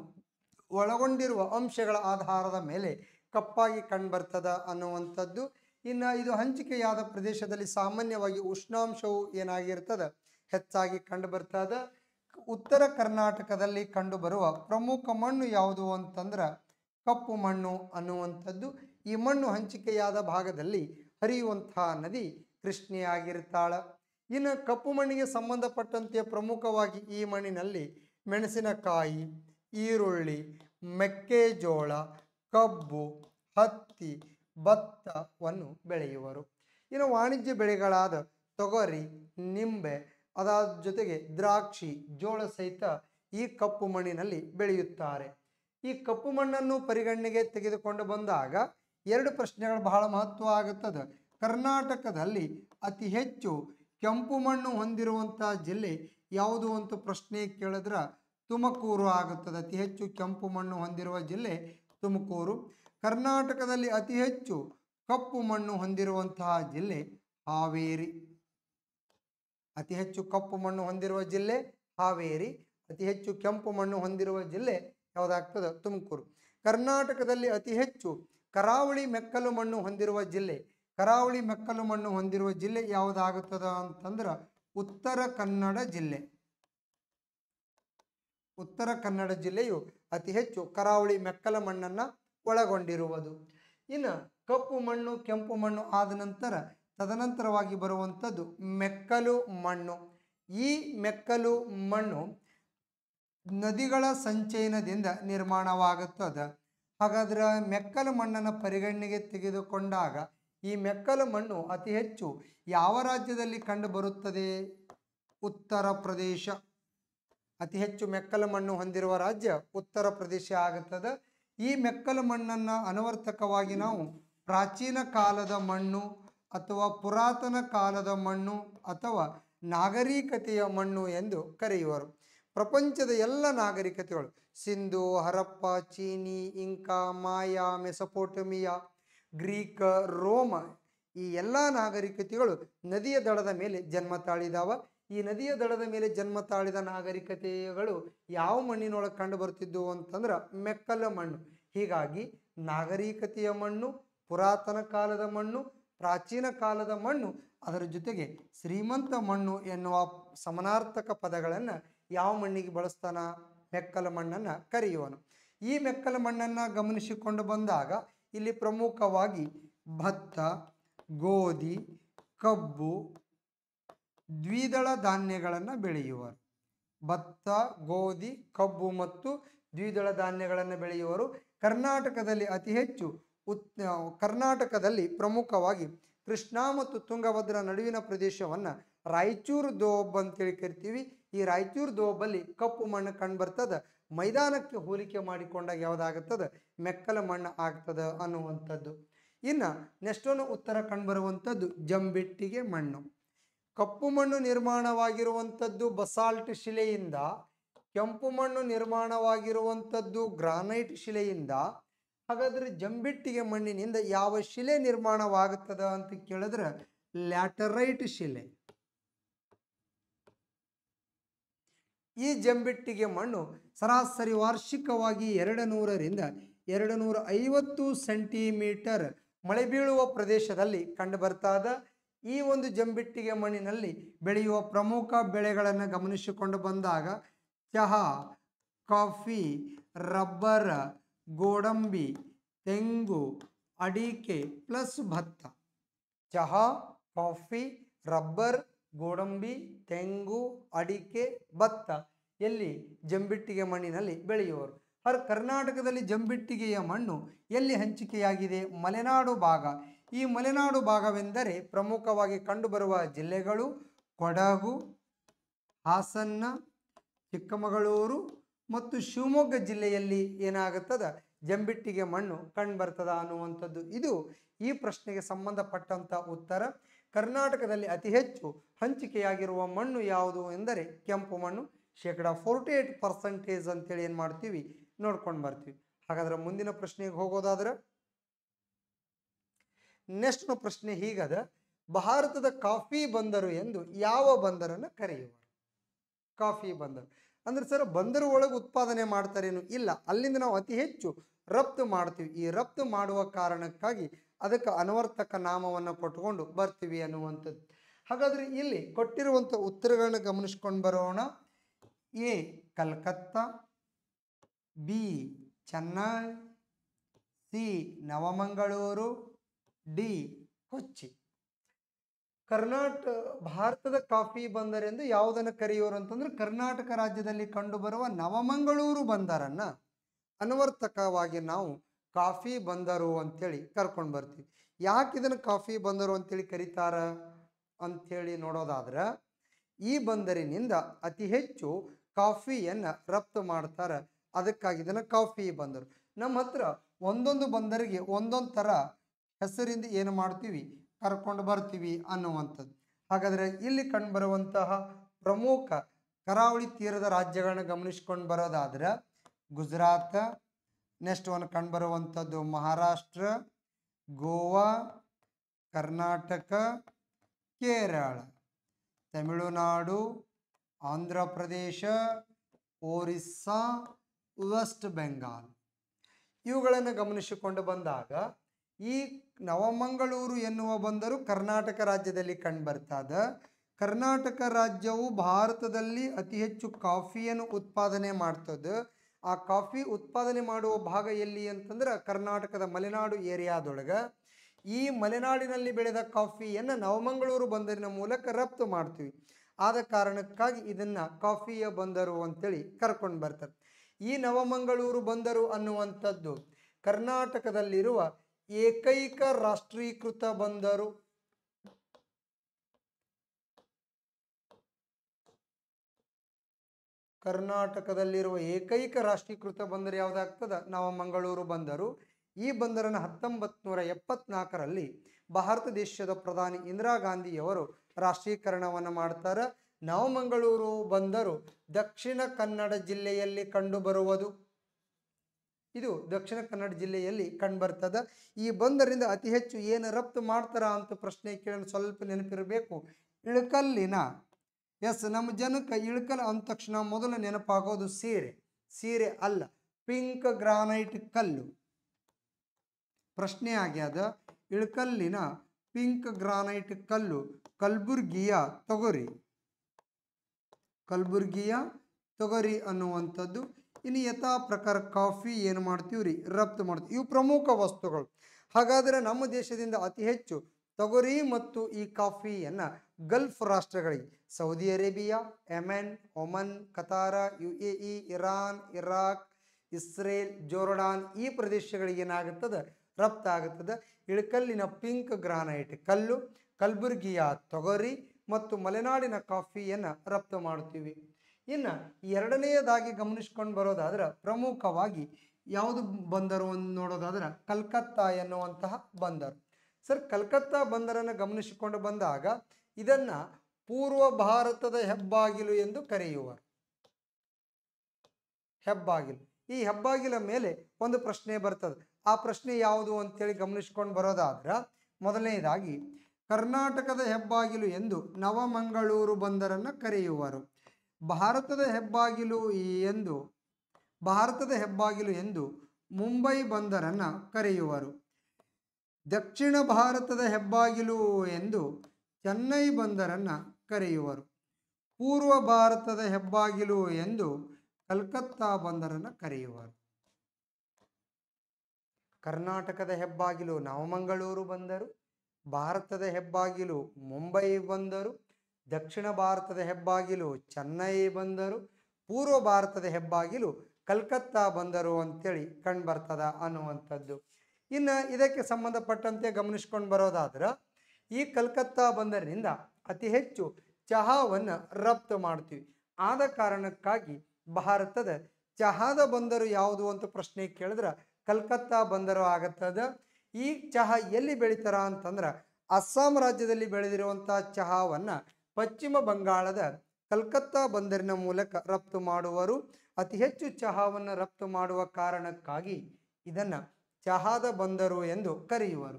ಒಳಗೊಂಡಿರುವ ಅಂಶಗಳ ಆಧಾರದ ಮೇಲೆ ಕಪ್ಪಾಗಿ ಕಂಡುಬರ್ತದ ಅನ್ನುವಂಥದ್ದು ಇನ್ನು ಇದು ಹಂಚಿಕೆಯಾದ ಪ್ರದೇಶದಲ್ಲಿ ಸಾಮಾನ್ಯವಾಗಿ ಉಷ್ಣಾಂಶವು ಏನಾಗಿರ್ತದೆ ಹೆಚ್ಚಾಗಿ ಕಂಡುಬರ್ತದ ಉತ್ತರ ಕರ್ನಾಟಕದಲ್ಲಿ ಕಂಡುಬರುವ ಪ್ರಮುಖ ಮಣ್ಣು ಯಾವುದು ಅಂತಂದ್ರೆ ಕಪ್ಪು ಮಣ್ಣು ಅನ್ನುವಂಥದ್ದು ಈ ಮಣ್ಣು ಹಂಚಿಕೆಯಾದ ಭಾಗದಲ್ಲಿ ಹರಿಯುವಂತಹ ನದಿ ಕೃಷ್ಣೆಯಾಗಿರ್ತಾಳೆ ಇನ್ನು ಕಪ್ಪು ಮಣ್ಣಿಗೆ ಸಂಬಂಧಪಟ್ಟಂತೆ ಪ್ರಮುಖವಾಗಿ ಈ ಮಣ್ಣಿನಲ್ಲಿ ಮೆಣಸಿನಕಾಯಿ ಈರುಳ್ಳಿ ಮೆಕ್ಕೆಜೋಳ ಕಬ್ಬು ಹತ್ತಿ ಭತ್ತವನ್ನು ಬೆಳೆಯುವರು ಇನ್ನು ವಾಣಿಜ್ಯ ಬೆಳೆಗಳಾದ ತೊಗರಿ ನಿಂಬೆ ಅದಾದ ಜೊತೆಗೆ ದ್ರಾಕ್ಷಿ ಜೋಳ ಸಹಿತ ಈ ಕಪ್ಪು ಮಣ್ಣಿನಲ್ಲಿ ಬೆಳೆಯುತ್ತಾರೆ ಈ ಕಪ್ಪು ಮಣ್ಣನ್ನು ಪರಿಗಣನೆಗೆ ತೆಗೆದುಕೊಂಡು ಬಂದಾಗ ಎರಡು ಪ್ರಶ್ನೆಗಳು ಬಹಳ ಮಹತ್ವ ಆಗುತ್ತದೆ ಕರ್ನಾಟಕದಲ್ಲಿ ಅತಿ ಹೆಚ್ಚು ಕೆಂಪು ಮಣ್ಣು ಹೊಂದಿರುವಂಥ ಜಿಲ್ಲೆ ಯಾವುದು ಅಂತ ಪ್ರಶ್ನೆ ಕೇಳಿದ್ರೆ ತುಮಕೂರು ಆಗುತ್ತದೆ ಅತಿ ಹೆಚ್ಚು ಕೆಂಪು ಮಣ್ಣು ಹೊಂದಿರುವ ಜಿಲ್ಲೆ ತುಮಕೂರು ಕರ್ನಾಟಕದಲ್ಲಿ ಅತಿ ಹೆಚ್ಚು ಕಪ್ಪು ಮಣ್ಣು ಹೊಂದಿರುವಂತಹ ಜಿಲ್ಲೆ ಹಾವೇರಿ ಅತಿ ಹೆಚ್ಚು ಕಪ್ಪು ಮಣ್ಣು ಹೊಂದಿರುವ ಜಿಲ್ಲೆ ಹಾವೇರಿ ಅತಿ ಹೆಚ್ಚು ಕೆಂಪು ಮಣ್ಣು ಹೊಂದಿರುವ ಜಿಲ್ಲೆ ಯಾವುದಾಗ್ತದೆ ತುಮಕೂರು ಕರ್ನಾಟಕದಲ್ಲಿ ಅತಿ ಹೆಚ್ಚು ಕರಾವಳಿ ಮೆಕ್ಕಲು ಮಣ್ಣು ಹೊಂದಿರುವ ಜಿಲ್ಲೆ ಕರಾವಳಿ ಮೆಕ್ಕಲು ಮಣ್ಣು ಹೊಂದಿರುವ ಜಿಲ್ಲೆ ಯಾವುದಾಗುತ್ತದೆ ಅಂತಂದ್ರೆ ಉತ್ತರ ಕನ್ನಡ ಜಿಲ್ಲೆ ಉತ್ತರ ಕನ್ನಡ ಜಿಲ್ಲೆಯು ಅತಿ ಹೆಚ್ಚು ಕರಾವಳಿ ಮೆಕ್ಕಲ ಮಣ್ಣನ್ನು ಒಳಗೊಂಡಿರುವುದು ಇನ್ನು ಕಪ್ಪು ಮಣ್ಣು ಕೆಂಪು ಮಣ್ಣು ಆದ ನಂತರ ತದನಂತರವಾಗಿ ಬರುವಂಥದ್ದು ಮೆಕ್ಕಲು ಮಣ್ಣು ಈ ಮೆಕ್ಕಲು ಮಣ್ಣು ನದಿಗಳ ಸಂಚಯನದಿಂದ ನಿರ್ಮಾಣವಾಗುತ್ತದೆ ಹಾಗಾದ್ರೆ ಮೆಕ್ಕಲು ಮಣ್ಣನ್ನು ಪರಿಗಣನೆಗೆ ತೆಗೆದುಕೊಂಡಾಗ ಈ ಮೆಕ್ಕಲು ಮಣ್ಣು ಅತಿ ಹೆಚ್ಚು ಯಾವ ರಾಜ್ಯದಲ್ಲಿ ಕಂಡುಬರುತ್ತದೆ ಉತ್ತರ ಪ್ರದೇಶ ಅತಿ ಹೆಚ್ಚು ಮೆಕ್ಕಲು ಮಣ್ಣು ಹೊಂದಿರುವ ರಾಜ್ಯ ಉತ್ತರ ಪ್ರದೇಶ ಆಗುತ್ತದೆ ಈ ಮೆಕ್ಕಲು ಮಣ್ಣನ್ನು ಅನುವರ್ತಕವಾಗಿ ನಾವು ಪ್ರಾಚೀನ ಕಾಲದ ಮಣ್ಣು ಅಥವಾ ಪುರಾತನ ಕಾಲದ ಮಣ್ಣು ಅಥವಾ ನಾಗರಿಕತೆಯ ಮಣ್ಣು ಎಂದು ಕರೆಯುವರು ಪ್ರಪಂಚದ ಎಲ್ಲ ನಾಗರಿಕತೆಗಳು ಸಿಂಧು ಹರಪ್ಪ ಚೀನಿ Inca Maya Mesopotamia Greek Rome ಈ ಎಲ್ಲ ನಾಗರಿಕತೆಗಳು ನದಿಯ ದಡದ ಮೇಲೆ ಜನ್ಮ ತಾಳಿದಾವ ಈ ನದಿಯ ದಡದ ಮೇಲೆ ಜನ್ಮ ತಾಳಿದ ನಾಗರಿಕತೆಗಳು ಯಾವ ಮಣ್ಣಿನೊಳಗೆ ಕಂಡು ಬರ್ತಿದ್ದವು ಅಂತಂದ್ರೆ ಮೆಕ್ಕಲ ಮಣ್ಣು ಹೀಗಾಗಿ ನಾಗರಿಕತೆಯ ಮಣ್ಣು ಪುರಾತನ ಕಾಲದ ಮಣ್ಣು ಪ್ರಾಚೀನ ಕಾಲದ ಮಣ್ಣು ಅದರ ಜೊತೆಗೆ ಶ್ರೀಮಂತ ಮಣ್ಣು ಎನ್ನುವ ಸಮನಾರ್ಥಕ ಪದಗಳನ್ನು ಯಾವ ಮಣ್ಣಿಗೆ ಬಳಸ್ತಾನ ಮೆಕ್ಕಲ ಮಣ್ಣನ್ನು ಕರೆಯುವನು ಈ ಮೆಕ್ಕಲ ಮಣ್ಣನ್ನು ಗಮನಿಸಿಕೊಂಡು ಬಂದಾಗ ಇಲ್ಲಿ ಪ್ರಮುಖವಾಗಿ ಭತ್ತ ಗೋಧಿ ಕಬ್ಬು ದ್ವಿದಳ ಧಾನ್ಯಗಳನ್ನು ಬೆಳೆಯುವರು ಭತ್ತ ಗೋಧಿ ಕಬ್ಬು ಮತ್ತು ದ್ವಿದಳ ಧಾನ್ಯಗಳನ್ನು ಬೆಳೆಯುವರು ಕರ್ನಾಟಕದಲ್ಲಿ ಅತಿ ಹೆಚ್ಚು ಉತ್ ಕರ್ನಾಟಕದಲ್ಲಿ ಪ್ರಮುಖವಾಗಿ ಕೃಷ್ಣಾ ಮತ್ತು ತುಂಗಭದ್ರಾ ನಡುವಿನ ಪ್ರದೇಶವನ್ನು ರಾಯಚೂರು ದೋಬ್ ಅಂತೇಳಿ ಕರಿತೀವಿ ಈ ರಾಯಚೂರು ದೋಬಲ್ಲಿ ಕಪ್ಪು ಮಣ್ಣು ಕಂಡು ಮೈದಾನಕ್ಕೆ ಹೋಲಿಕೆ ಮಾಡಿಕೊಂಡಾಗ ಯಾವುದಾಗುತ್ತದೆ ಮೆಕ್ಕಲ ಮಣ್ಣು ಆಗ್ತದೆ ಅನ್ನುವಂಥದ್ದು ಇನ್ನು ನೆಕ್ಸ್ಟ್ ಉತ್ತರ ಕಂಡುಬರುವಂಥದ್ದು ಜಂಬೆಟ್ಟಿಗೆ ಮಣ್ಣು ಕಪ್ಪು ಮಣ್ಣು ನಿರ್ಮಾಣವಾಗಿರುವಂಥದ್ದು ಬಸಾಲ್ಟ್ ಶಿಲೆಯಿಂದ ಕೆಂಪು ಮಣ್ಣು ನಿರ್ಮಾಣವಾಗಿರುವಂಥದ್ದು ಗ್ರಾನೈಟ್ ಶಿಲೆಯಿಂದ ಹಾಗಾದರೆ ಜಂಬಿಟ್ಟಿಗೆ ಮಣ್ಣಿನಿಂದ ಯಾವ ಶಿಲೆ ನಿರ್ಮಾಣವಾಗುತ್ತದೆ ಅಂತ ಕೇಳಿದ್ರೆ ಲ್ಯಾಟರೈಟ್ ಶಿಲೆ ಈ ಜಂಬಿಟ್ಟಿಗೆ ಮಣ್ಣು ಸರಾಸರಿ ವಾರ್ಷಿಕವಾಗಿ ಎರಡು ನೂರರಿಂದ ಎರಡು ನೂರ ಐವತ್ತು ಸೆಂಟಿಮೀಟರ್ ಮಳೆ ಬೀಳುವ ಪ್ರದೇಶದಲ್ಲಿ ಕಂಡು ಈ ಒಂದು ಜಂಬಿಟ್ಟಿಗೆ ಮಣ್ಣಿನಲ್ಲಿ ಬೆಳೆಯುವ ಪ್ರಮುಖ ಬೆಳೆಗಳನ್ನು ಗಮನಿಸಿಕೊಂಡು ಬಂದಾಗ ಚಹಾ ಕಾಫಿ ರಬ್ಬರ್ ಗೋಡಂಬಿ ತೆಂಗು ಅಡಿಕೆ ಪ್ಲಸ್ ಭತ್ತ ಚಹಾ ಕಾಫಿ ರಬ್ಬರ್ ಗೋಡಂಬಿ ತೆಂಗು ಅಡಿಕೆ ಭತ್ತ ಎಲ್ಲಿ ಜಂಬಿಟ್ಟಿಗೆ ಮಣ್ಣಿನಲ್ಲಿ ಬೆಳೆಯುವರು ಹರ್ ಕರ್ನಾಟಕದಲ್ಲಿ ಜಂಬಿಟ್ಟಿಗೆಯ ಮಣ್ಣು ಎಲ್ಲಿ ಹಂಚಿಕೆಯಾಗಿದೆ ಮಲೆನಾಡು ಭಾಗ ಈ ಮಲೆನಾಡು ಭಾಗವೆಂದರೆ ಪ್ರಮುಖವಾಗಿ ಕಂಡುಬರುವ ಜಿಲ್ಲೆಗಳು ಕೊಡಗು ಹಾಸನ್ನ ಚಿಕ್ಕಮಗಳೂರು ಮತ್ತು ಶಿವಮೊಗ್ಗ ಜಿಲ್ಲೆಯಲ್ಲಿ ಏನಾಗುತ್ತದೆ ಜಂಬಿಟ್ಟಿಗೆ ಮಣ್ಣು ಕಂಡುಬರ್ತದ ಅನ್ನುವಂಥದ್ದು ಇದು ಈ ಪ್ರಶ್ನೆಗೆ ಸಂಬಂಧಪಟ್ಟಂಥ ಉತ್ತರ ಕರ್ನಾಟಕದಲ್ಲಿ ಅತಿ ಹೆಚ್ಚು ಹಂಚಿಕೆಯಾಗಿರುವ ಮಣ್ಣು ಯಾವುದು ಎಂದರೆ ಕೆಂಪು ಮಣ್ಣು ಶೇಕಡಾ ಫೋರ್ಟಿ ಏಟ್ ಪರ್ಸೆಂಟೇಜ್ ಅಂತೇಳಿ ಏನು ಮಾಡ್ತೀವಿ ನೋಡ್ಕೊಂಡು ಬರ್ತೀವಿ ಹಾಗಾದ್ರೆ ಮುಂದಿನ ಪ್ರಶ್ನೆಗೆ ಹೋಗೋದಾದ್ರೆ ನೆಕ್ಸ್ಟ್ ಪ್ರಶ್ನೆ ಹೀಗದ ಭಾರತದ ಕಾಫಿ ಬಂದರು ಎಂದು ಯಾವ ಬಂದರನ್ನು ಕರೆಯುವ ಕಾಫಿ ಬಂದರು ಅಂದ್ರೆ ಸರ್ ಬಂದರು ಒಳಗೆ ಉತ್ಪಾದನೆ ಮಾಡ್ತಾರೇನು ಇಲ್ಲ ಅಲ್ಲಿಂದ ನಾವು ಅತಿ ಹೆಚ್ಚು ರಫ್ತು ಮಾಡ್ತೀವಿ ಈ ರಫ್ತು ಮಾಡುವ ಕಾರಣಕ್ಕಾಗಿ ಅದಕ್ಕೆ ಅನುವರ್ತಕ ನಾಮವನ್ನು ಕೊಟ್ಟುಕೊಂಡು ಬರ್ತೀವಿ ಅನ್ನುವಂಥದ್ದು ಹಾಗಾದರೆ ಇಲ್ಲಿ ಕೊಟ್ಟಿರುವಂಥ ಉತ್ತರಗಳನ್ನು ಗಮನಿಸ್ಕೊಂಡು ಬರೋಣ A Calcutta B Chennai C Navamangaluru D Kochi ಕರ್ನಾಟ ಭಾರತದ ಕಾಫಿ ಎಂದು ಯಾವುದನ್ನು ಕರೆಯುವರು ಅಂತಂದ್ರೆ ಕರ್ನಾಟಕ ರಾಜ್ಯದಲ್ಲಿ ಕಂಡುಬರುವ ನವಮಂಗಳೂರು ಬಂದರನ್ನ ಅನುವರ್ತಕವಾಗಿ ನಾವು ಕಾಫಿ ಬಂದರು ಅಂತೇಳಿ ಕರ್ಕೊಂಡು ಬರ್ತೀವಿ ಯಾಕೆ ಕಾಫಿ ಬಂದರು ಅಂತೇಳಿ ಕರೀತಾರ ಅಂಥೇಳಿ ನೋಡೋದಾದ್ರೆ ಈ ಬಂದರಿನಿಂದ ಅತಿ ಹೆಚ್ಚು ಕಾಫಿಯನ್ನು ರಫ್ತು ಮಾಡ್ತಾರೆ ಅದಕ್ಕಾಗಿ ಇದನ್ನು ಕಾಫಿ ಬಂದರು ನಮ್ಮ ಹತ್ರ ಒಂದೊಂದು ಬಂದರಿಗೆ ಒಂದೊಂದು ಥರ ಹೆಸರಿಂದ ಏನು ಮಾಡ್ತೀವಿ ಕರ್ಕೊಂಡು ಬರ್ತೀವಿ ಅನ್ನುವಂಥದ್ದು ಹಾಗಾದರೆ ಇಲ್ಲಿ ಕಂಡುಬರುವಂತಹ ಪ್ರಮುಖ ಕರಾವಳಿ ತೀರದ ರಾಜ್ಯಗಳನ್ನ ಗಮನಿಸ್ಕೊಂಡು ಬರೋದಾದ್ರೆ ಗುಜರಾತ್ ನೆಕ್ಸ್ಟ್ ಒಂದು ಕಂಡುಬರುವಂಥದ್ದು ಮಹಾರಾಷ್ಟ್ರ ಗೋವಾ ಕರ್ನಾಟಕ ಕೇರಳ ತಮಿಳುನಾಡು ಆಂಧ್ರ ಪ್ರದೇಶ ಒರಿಸ್ಸಾ ವೆಸ್ಟ್ ಬೆಂಗಾಲ್ ಇವುಗಳನ್ನು ಗಮನಿಸಿಕೊಂಡು ಬಂದಾಗ ಈ ನವಮಂಗಳೂರು ಎನ್ನುವ ಬಂದರು ಕರ್ನಾಟಕ ರಾಜ್ಯದಲ್ಲಿ ಕಂಡುಬರ್ತಾದ ಕರ್ನಾಟಕ ರಾಜ್ಯವು ಭಾರತದಲ್ಲಿ ಅತಿ ಹೆಚ್ಚು ಕಾಫಿಯನ್ನು ಉತ್ಪಾದನೆ ಮಾಡ್ತದೆ ಆ ಕಾಫಿ ಉತ್ಪಾದನೆ ಮಾಡುವ ಭಾಗ ಎಲ್ಲಿ ಅಂತಂದ್ರೆ ಕರ್ನಾಟಕದ ಮಲೆನಾಡು ಏರಿಯಾದೊಳಗೆ ಈ ಮಲೆನಾಡಿನಲ್ಲಿ ಬೆಳೆದ ಕಾಫಿಯನ್ನು ನವಮಂಗಳೂರು ಬಂದರಿನ ಮೂಲಕ ರಫ್ತು ಮಾಡ್ತೀವಿ ಆದ ಕಾರಣಕ್ಕಾಗಿ ಇದನ್ನು ಕಾಫಿಯ ಬಂದರು ಅಂತೇಳಿ ಕರ್ಕೊಂಡು ಬರ್ತದೆ ಈ ನವಮಂಗಳೂರು ಬಂದರು ಅನ್ನುವಂಥದ್ದು ಕರ್ನಾಟಕದಲ್ಲಿರುವ ಏಕೈಕ ರಾಷ್ಟ್ರೀಕೃತ ಬಂದರು ಕರ್ನಾಟಕದಲ್ಲಿರುವ ಏಕೈಕ ರಾಷ್ಟ್ರೀಕೃತ ಬಂದರು ಯಾವುದಾಗ್ತದ ನಾವು ಮಂಗಳೂರು ಬಂದರು ಈ ಬಂದರನ್ನು ಹತ್ತೊಂಬತ್ತು ನೂರ ಎಪ್ಪತ್ನಾಲ್ಕರಲ್ಲಿ ಭಾರತ ದೇಶದ ಪ್ರಧಾನಿ ಇಂದಿರಾ ಗಾಂಧಿಯವರು ರಾಷ್ಟ್ರೀಕರಣವನ್ನು ಮಾಡ್ತಾರೆ ನವಮಂಗಳೂರು ಬಂದರು ದಕ್ಷಿಣ ಕನ್ನಡ ಜಿಲ್ಲೆಯಲ್ಲಿ ಕಂಡುಬರುವುದು ಇದು ದಕ್ಷಿಣ ಕನ್ನಡ ಜಿಲ್ಲೆಯಲ್ಲಿ ಕಂಡುಬರ್ತದೆ ಈ ಬಂದರಿಂದ ಅತಿ ಹೆಚ್ಚು ಏನು ರಫ್ತು ಮಾಡ್ತಾರ ಅಂತ ಪ್ರಶ್ನೆ ಕೇಳಲು ಸ್ವಲ್ಪ ನೆನಪಿರಬೇಕು ಇಳಕಲ್ಲಿನ ಎಸ್ ನಮ್ಮ ಜನಕ್ಕೆ ಇಳಕಲ್ ಅಂದ ತಕ್ಷಣ ಮೊದಲು ನೆನಪಾಗೋದು ಸೀರೆ ಸೀರೆ ಅಲ್ಲ ಪಿಂಕ್ ಗ್ರಾನೈಟ್ ಕಲ್ಲು ಪ್ರಶ್ನೆ ಆಗ್ಯಾದ ಇಳಕಲ್ಲಿನ ಪಿಂಕ್ ಗ್ರಾನೈಟ್ ಕಲ್ಲು ಕಲಬುರ್ಗಿಯ ತೊಗರಿ ಕಲಬುರ್ಗಿಯ ತೊಗರಿ ಅನ್ನುವಂಥದ್ದು ಇನ್ನು ಯಥಾ ಪ್ರಕಾರ ಕಾಫಿ ಏನು ಮಾಡ್ತೀವಿ ರೀ ರಫ್ತು ಮಾಡ್ತೀವಿ ಇವು ಪ್ರಮುಖ ವಸ್ತುಗಳು ಹಾಗಾದರೆ ನಮ್ಮ ದೇಶದಿಂದ ಅತಿ ಹೆಚ್ಚು ತೊಗರಿ ಮತ್ತು ಈ ಕಾಫಿಯನ್ನು ಗಲ್ಫ್ ರಾಷ್ಟ್ರಗಳಿಗೆ Saudi Arabia Yemen Oman Qatar U A E Iran Iraq Israel Jordan ಈ ಪ್ರದೇಶಗಳಿಗೆ ಏನಾಗುತ್ತದೆ ರಫ್ತಾಗುತ್ತದೆ ಇಳಕಲ್ಲಿನ ಪಿಂಕ್ ಗ್ರಾನೈಟ್ ಕಲ್ಲು ಕಲಬುರಗಿಯ ತೊಗರಿ ಮತ್ತು ಮಲೆನಾಡಿನ ಕಾಫಿಯನ್ನು ರಫ್ತು ಮಾಡ್ತೀವಿ ಇನ್ನು ಎರಡನೆಯದಾಗಿ ಗಮನಿಸ್ಕೊಂಡು ಬರೋದಾದ್ರೆ ಪ್ರಮುಖವಾಗಿ ಯಾವುದು ಬಂದರು ಅಂತ ನೋಡೋದಾದ್ರೆ ಕಲ್ಕತ್ತಾ ಎನ್ನುವಂತಹ ಬಂದರು ಸರ್ ಕಲ್ಕತ್ತಾ ಬಂದರನ್ನು ಗಮನಿಸಿಕೊಂಡು ಬಂದಾಗ ಇದನ್ನು ಪೂರ್ವ ಭಾರತದ ಹೆಬ್ಬಾಗಿಲು ಎಂದು ಕರೆಯುವರು ಹೆಬ್ಬಾಗಿಲು ಈ ಹೆಬ್ಬಾಗಿಲ ಮೇಲೆ ಒಂದು ಪ್ರಶ್ನೆ ಬರ್ತದೆ ಆ ಪ್ರಶ್ನೆ ಯಾವುದು ಅಂತೇಳಿ ಗಮನಿಸ್ಕೊಂಡು ಬರೋದಾದ್ರೆ ಮೊದಲನೇದಾಗಿ ಕರ್ನಾಟಕದ ಹೆಬ್ಬಾಗಿಲು ಎಂದು ನವಮಂಗಳೂರು ಬಂದರನ್ನು ಕರೆಯುವರು ಭಾರತದ ಹೆಬ್ಬಾಗಿಲು ಎಂದು ಭಾರತದ ಹೆಬ್ಬಾಗಿಲು ಎಂದು ಮುಂಬೈ ಬಂದರನ್ನು ಕರೆಯುವರು ದಕ್ಷಿಣ ಭಾರತದ ಹೆಬ್ಬಾಗಿಲು ಎಂದು ಚೆನ್ನೈ ಬಂದರನ್ನು ಕರೆಯುವರು ಪೂರ್ವ ಭಾರತದ ಹೆಬ್ಬಾಗಿಲು ಎಂದು ಕಲ್ಕತ್ತಾ ಬಂದರನ್ನು ಕರೆಯುವರು ಕರ್ನಾಟಕದ ಹೆಬ್ಬಾಗಿಲು ನವಮಂಗಳೂರು ಬಂದರು ಭಾರತದ ಹೆಬ್ಬಾಗಿಲು ಮುಂಬೈ ಬಂದರು ದಕ್ಷಿಣ ಭಾರತದ ಹೆಬ್ಬಾಗಿಲು ಚೆನ್ನೈ ಬಂದರು ಪೂರ್ವ ಭಾರತದ ಹೆಬ್ಬಾಗಿಲು ಕಲ್ಕತ್ತಾ ಬಂದರು ಅಂತೇಳಿ ಕಂಡು ಬರ್ತದ ಅನ್ನುವಂಥದ್ದು ಇನ್ನು ಇದಕ್ಕೆ ಸಂಬಂಧಪಟ್ಟಂತೆ ಗಮನಿಸ್ಕೊಂಡು ಬರೋದಾದ್ರೆ ಈ ಕಲ್ಕತ್ತಾ ಬಂದರಿನಿಂದ ಅತಿ ಹೆಚ್ಚು ಚಹಾವನ್ನು ರಫ್ತು ಮಾಡ್ತೀವಿ ಆದ ಕಾರಣಕ್ಕಾಗಿ ಭಾರತದ ಚಹಾದ ಬಂದರು ಯಾವುದು ಅಂತ ಪ್ರಶ್ನೆ ಕೇಳಿದ್ರೆ ಕಲ್ಕತ್ತಾ ಬಂದರು ಆಗತ್ತದ ಈ ಚಹಾ ಎಲ್ಲಿ ಬೆಳಿತಾರ ಅಂತಂದ್ರೆ ಅಸ್ಸಾಂ ರಾಜ್ಯದಲ್ಲಿ ಬೆಳೆದಿರುವಂಥ ಚಹಾವನ್ನು ಪಶ್ಚಿಮ ಬಂಗಾಳದ ಕಲ್ಕತ್ತಾ ಬಂದರಿನ ಮೂಲಕ ರಫ್ತು ಮಾಡುವರು ಅತಿ ಹೆಚ್ಚು ಚಹಾವನ್ನು ರಫ್ತು ಮಾಡುವ ಕಾರಣಕ್ಕಾಗಿ ಇದನ್ನು ಚಹಾದ ಬಂದರು ಎಂದು ಕರೆಯುವರು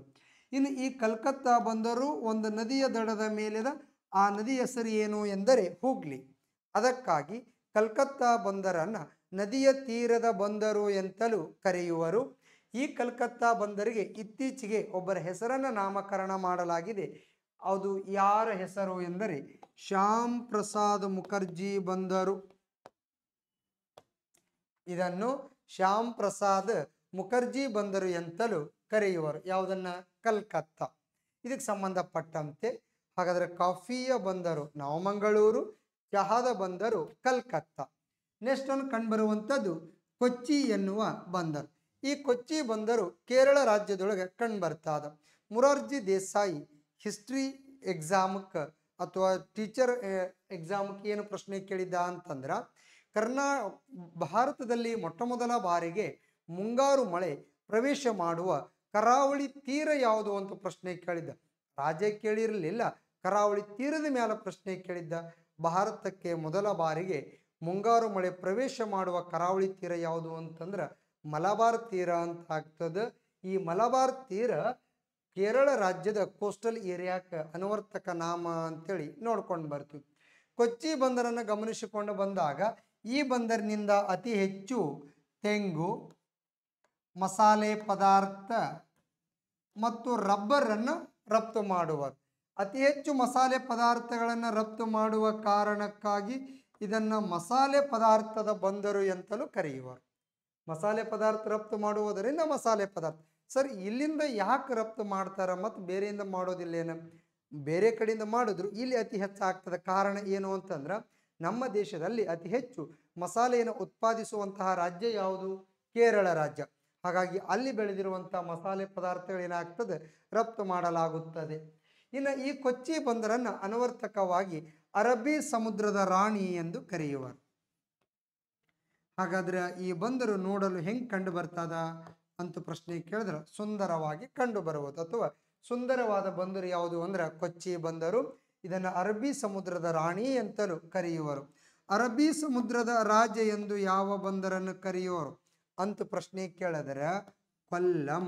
ಇನ್ನು ಈ ಕಲ್ಕತ್ತಾ ಬಂದರು ಒಂದು ನದಿಯ ದಡದ ಮೇಲಿನ ಆ ನದಿ ಹೆಸರು ಏನು ಎಂದರೆ ಹೂಗ್ಲಿ ಅದಕ್ಕಾಗಿ ಕಲ್ಕತ್ತಾ ಬಂದರನ್ನು ನದಿಯ ತೀರದ ಬಂದರು ಎಂತಲೂ ಕರೆಯುವರು ಈ ಕಲ್ಕತ್ತಾ ಬಂದರಿಗೆ ಇತ್ತೀಚೆಗೆ ಒಬ್ಬರ ಹೆಸರನ್ನು ನಾಮಕರಣ ಮಾಡಲಾಗಿದೆ ಅದು ಯಾರ ಹೆಸರು ಎಂದರೆ ಶ್ಯಾಮ್ ಪ್ರಸಾದ್ ಮುಖರ್ಜಿ ಬಂದರು ಇದನ್ನು ಶ್ಯಾಮ್ ಪ್ರಸಾದ್ ಮುಖರ್ಜಿ ಬಂದರು ಎಂತಲೂ ಕರೆಯುವರು ಯಾವುದನ್ನ ಕಲ್ಕತ್ತಾ ಇದಕ್ಕೆ ಸಂಬಂಧಪಟ್ಟಂತೆ ಹಾಗಾದರೆ ಕಾಫಿಯ ಬಂದರು ನವಮಂಗಳೂರು ಚಹಾದ ಬಂದರು ಕಲ್ಕತ್ತಾ ನೆಕ್ಸ್ಟ್ ಒಂದು ಕಂಡುಬರುವಂಥದ್ದು ಕೊಚ್ಚಿ ಎನ್ನುವ ಬಂದರು ಈ ಕೊಚ್ಚಿ ಬಂದರು ಕೇರಳ ರಾಜ್ಯದೊಳಗೆ ಕಂಡುಬರ್ತಾದ ಮುರಾರ್ಜಿ ದೇಸಾಯಿ ಹಿಸ್ಟ್ರಿ ಎಕ್ಸಾಮಕ್ಕೆ ಅಥವಾ ಟೀಚರ್ ಎಕ್ಸಾಮಕ್ಕೆ ಏನು ಪ್ರಶ್ನೆ ಕೇಳಿದ್ದ ಅಂತಂದ್ರೆ ಕರ್ನಾ ಭಾರತದಲ್ಲಿ ಮೊಟ್ಟ ಮೊದಲ ಬಾರಿಗೆ ಮುಂಗಾರು ಮಳೆ ಪ್ರವೇಶ ಮಾಡುವ ಕರಾವಳಿ ತೀರ ಯಾವುದು ಅಂತ ಪ್ರಶ್ನೆ ಕೇಳಿದ್ದ ರಾಜ್ಯ ಕೇಳಿರಲಿಲ್ಲ ಕರಾವಳಿ ತೀರದ ಮೇಲೆ ಪ್ರಶ್ನೆ ಕೇಳಿದ್ದ ಭಾರತಕ್ಕೆ ಮೊದಲ ಬಾರಿಗೆ ಮುಂಗಾರು ಮಳೆ ಪ್ರವೇಶ ಮಾಡುವ ಕರಾವಳಿ ತೀರ ಯಾವುದು ಅಂತಂದ್ರೆ ಮಲಬಾರ್ ತೀರ ಅಂತ ಆಗ್ತದೆ ಈ ಮಲಬಾರ್ ತೀರ ಕೇರಳ ರಾಜ್ಯದ ಕೋಸ್ಟಲ್ ಏರಿಯಾಕ್ಕೆ ಅನುವರ್ತಕ ನಾಮ ಅಂತೇಳಿ ನೋಡ್ಕೊಂಡು ಬರ್ತೀವಿ ಕೊಚ್ಚಿ ಬಂದರನ್ನು ಗಮನಿಸಿಕೊಂಡು ಬಂದಾಗ ಈ ಬಂದರಿನಿಂದ ಅತಿ ಹೆಚ್ಚು ತೆಂಗು ಮಸಾಲೆ ಪದಾರ್ಥ ಮತ್ತು ರಬ್ಬರನ್ನು ರಫ್ತು ಮಾಡುವರು ಅತಿ ಹೆಚ್ಚು ಮಸಾಲೆ ಪದಾರ್ಥಗಳನ್ನು ರಫ್ತು ಮಾಡುವ ಕಾರಣಕ್ಕಾಗಿ ಇದನ್ನು ಮಸಾಲೆ ಪದಾರ್ಥದ ಬಂದರು ಎಂತಲೂ ಕರೆಯುವರು ಮಸಾಲೆ ಪದಾರ್ಥ ರಫ್ತು ಮಾಡುವುದರಿಂದ ಮಸಾಲೆ ಪದಾರ್ಥ ಸರ್ ಇಲ್ಲಿಂದ ಯಾಕೆ ರಫ್ತು ಮಾಡ್ತಾರೆ ಮತ್ತು ಬೇರೆಯಿಂದ ಏನು ಬೇರೆ ಕಡೆಯಿಂದ ಮಾಡಿದ್ರು ಇಲ್ಲಿ ಅತಿ ಹೆಚ್ಚಾಗ್ತದೆ ಕಾರಣ ಏನು ಅಂತಂದ್ರೆ ನಮ್ಮ ದೇಶದಲ್ಲಿ ಅತಿ ಹೆಚ್ಚು ಮಸಾಲೆಯನ್ನು ಉತ್ಪಾದಿಸುವಂತಹ ರಾಜ್ಯ ಯಾವುದು ಕೇರಳ ರಾಜ್ಯ ಹಾಗಾಗಿ ಅಲ್ಲಿ ಬೆಳೆದಿರುವಂಥ ಮಸಾಲೆ ಪದಾರ್ಥಗಳೇನಾಗ್ತದೆ ರಫ್ತು ಮಾಡಲಾಗುತ್ತದೆ ಇನ್ನು ಈ ಕೊಚ್ಚಿ ಬಂದರನ್ನು ಅನವರ್ತಕವಾಗಿ ಅರಬ್ಬಿ ಸಮುದ್ರದ ರಾಣಿ ಎಂದು ಕರೆಯುವರು ಹಾಗಾದ್ರೆ ಈ ಬಂದರು ನೋಡಲು ಹೆಂಗೆ ಕಂಡು ಬರ್ತದ ಅಂತ ಪ್ರಶ್ನೆ ಕೇಳಿದ್ರೆ ಸುಂದರವಾಗಿ ಕಂಡು ಬರುವುದು ಅಥವಾ ಸುಂದರವಾದ ಬಂದರು ಯಾವುದು ಅಂದ್ರೆ ಕೊಚ್ಚಿ ಬಂದರು ಇದನ್ನು ಅರಬ್ಬಿ ಸಮುದ್ರದ ರಾಣಿ ಅಂತಲೂ ಕರೆಯುವರು ಅರಬ್ಬಿ ಸಮುದ್ರದ ರಾಜ ಎಂದು ಯಾವ ಬಂದರನ್ನು ಕರೆಯುವರು ಅಂತ ಪ್ರಶ್ನೆ ಕೇಳಿದ್ರೆ ಕೊಲ್ಲಂ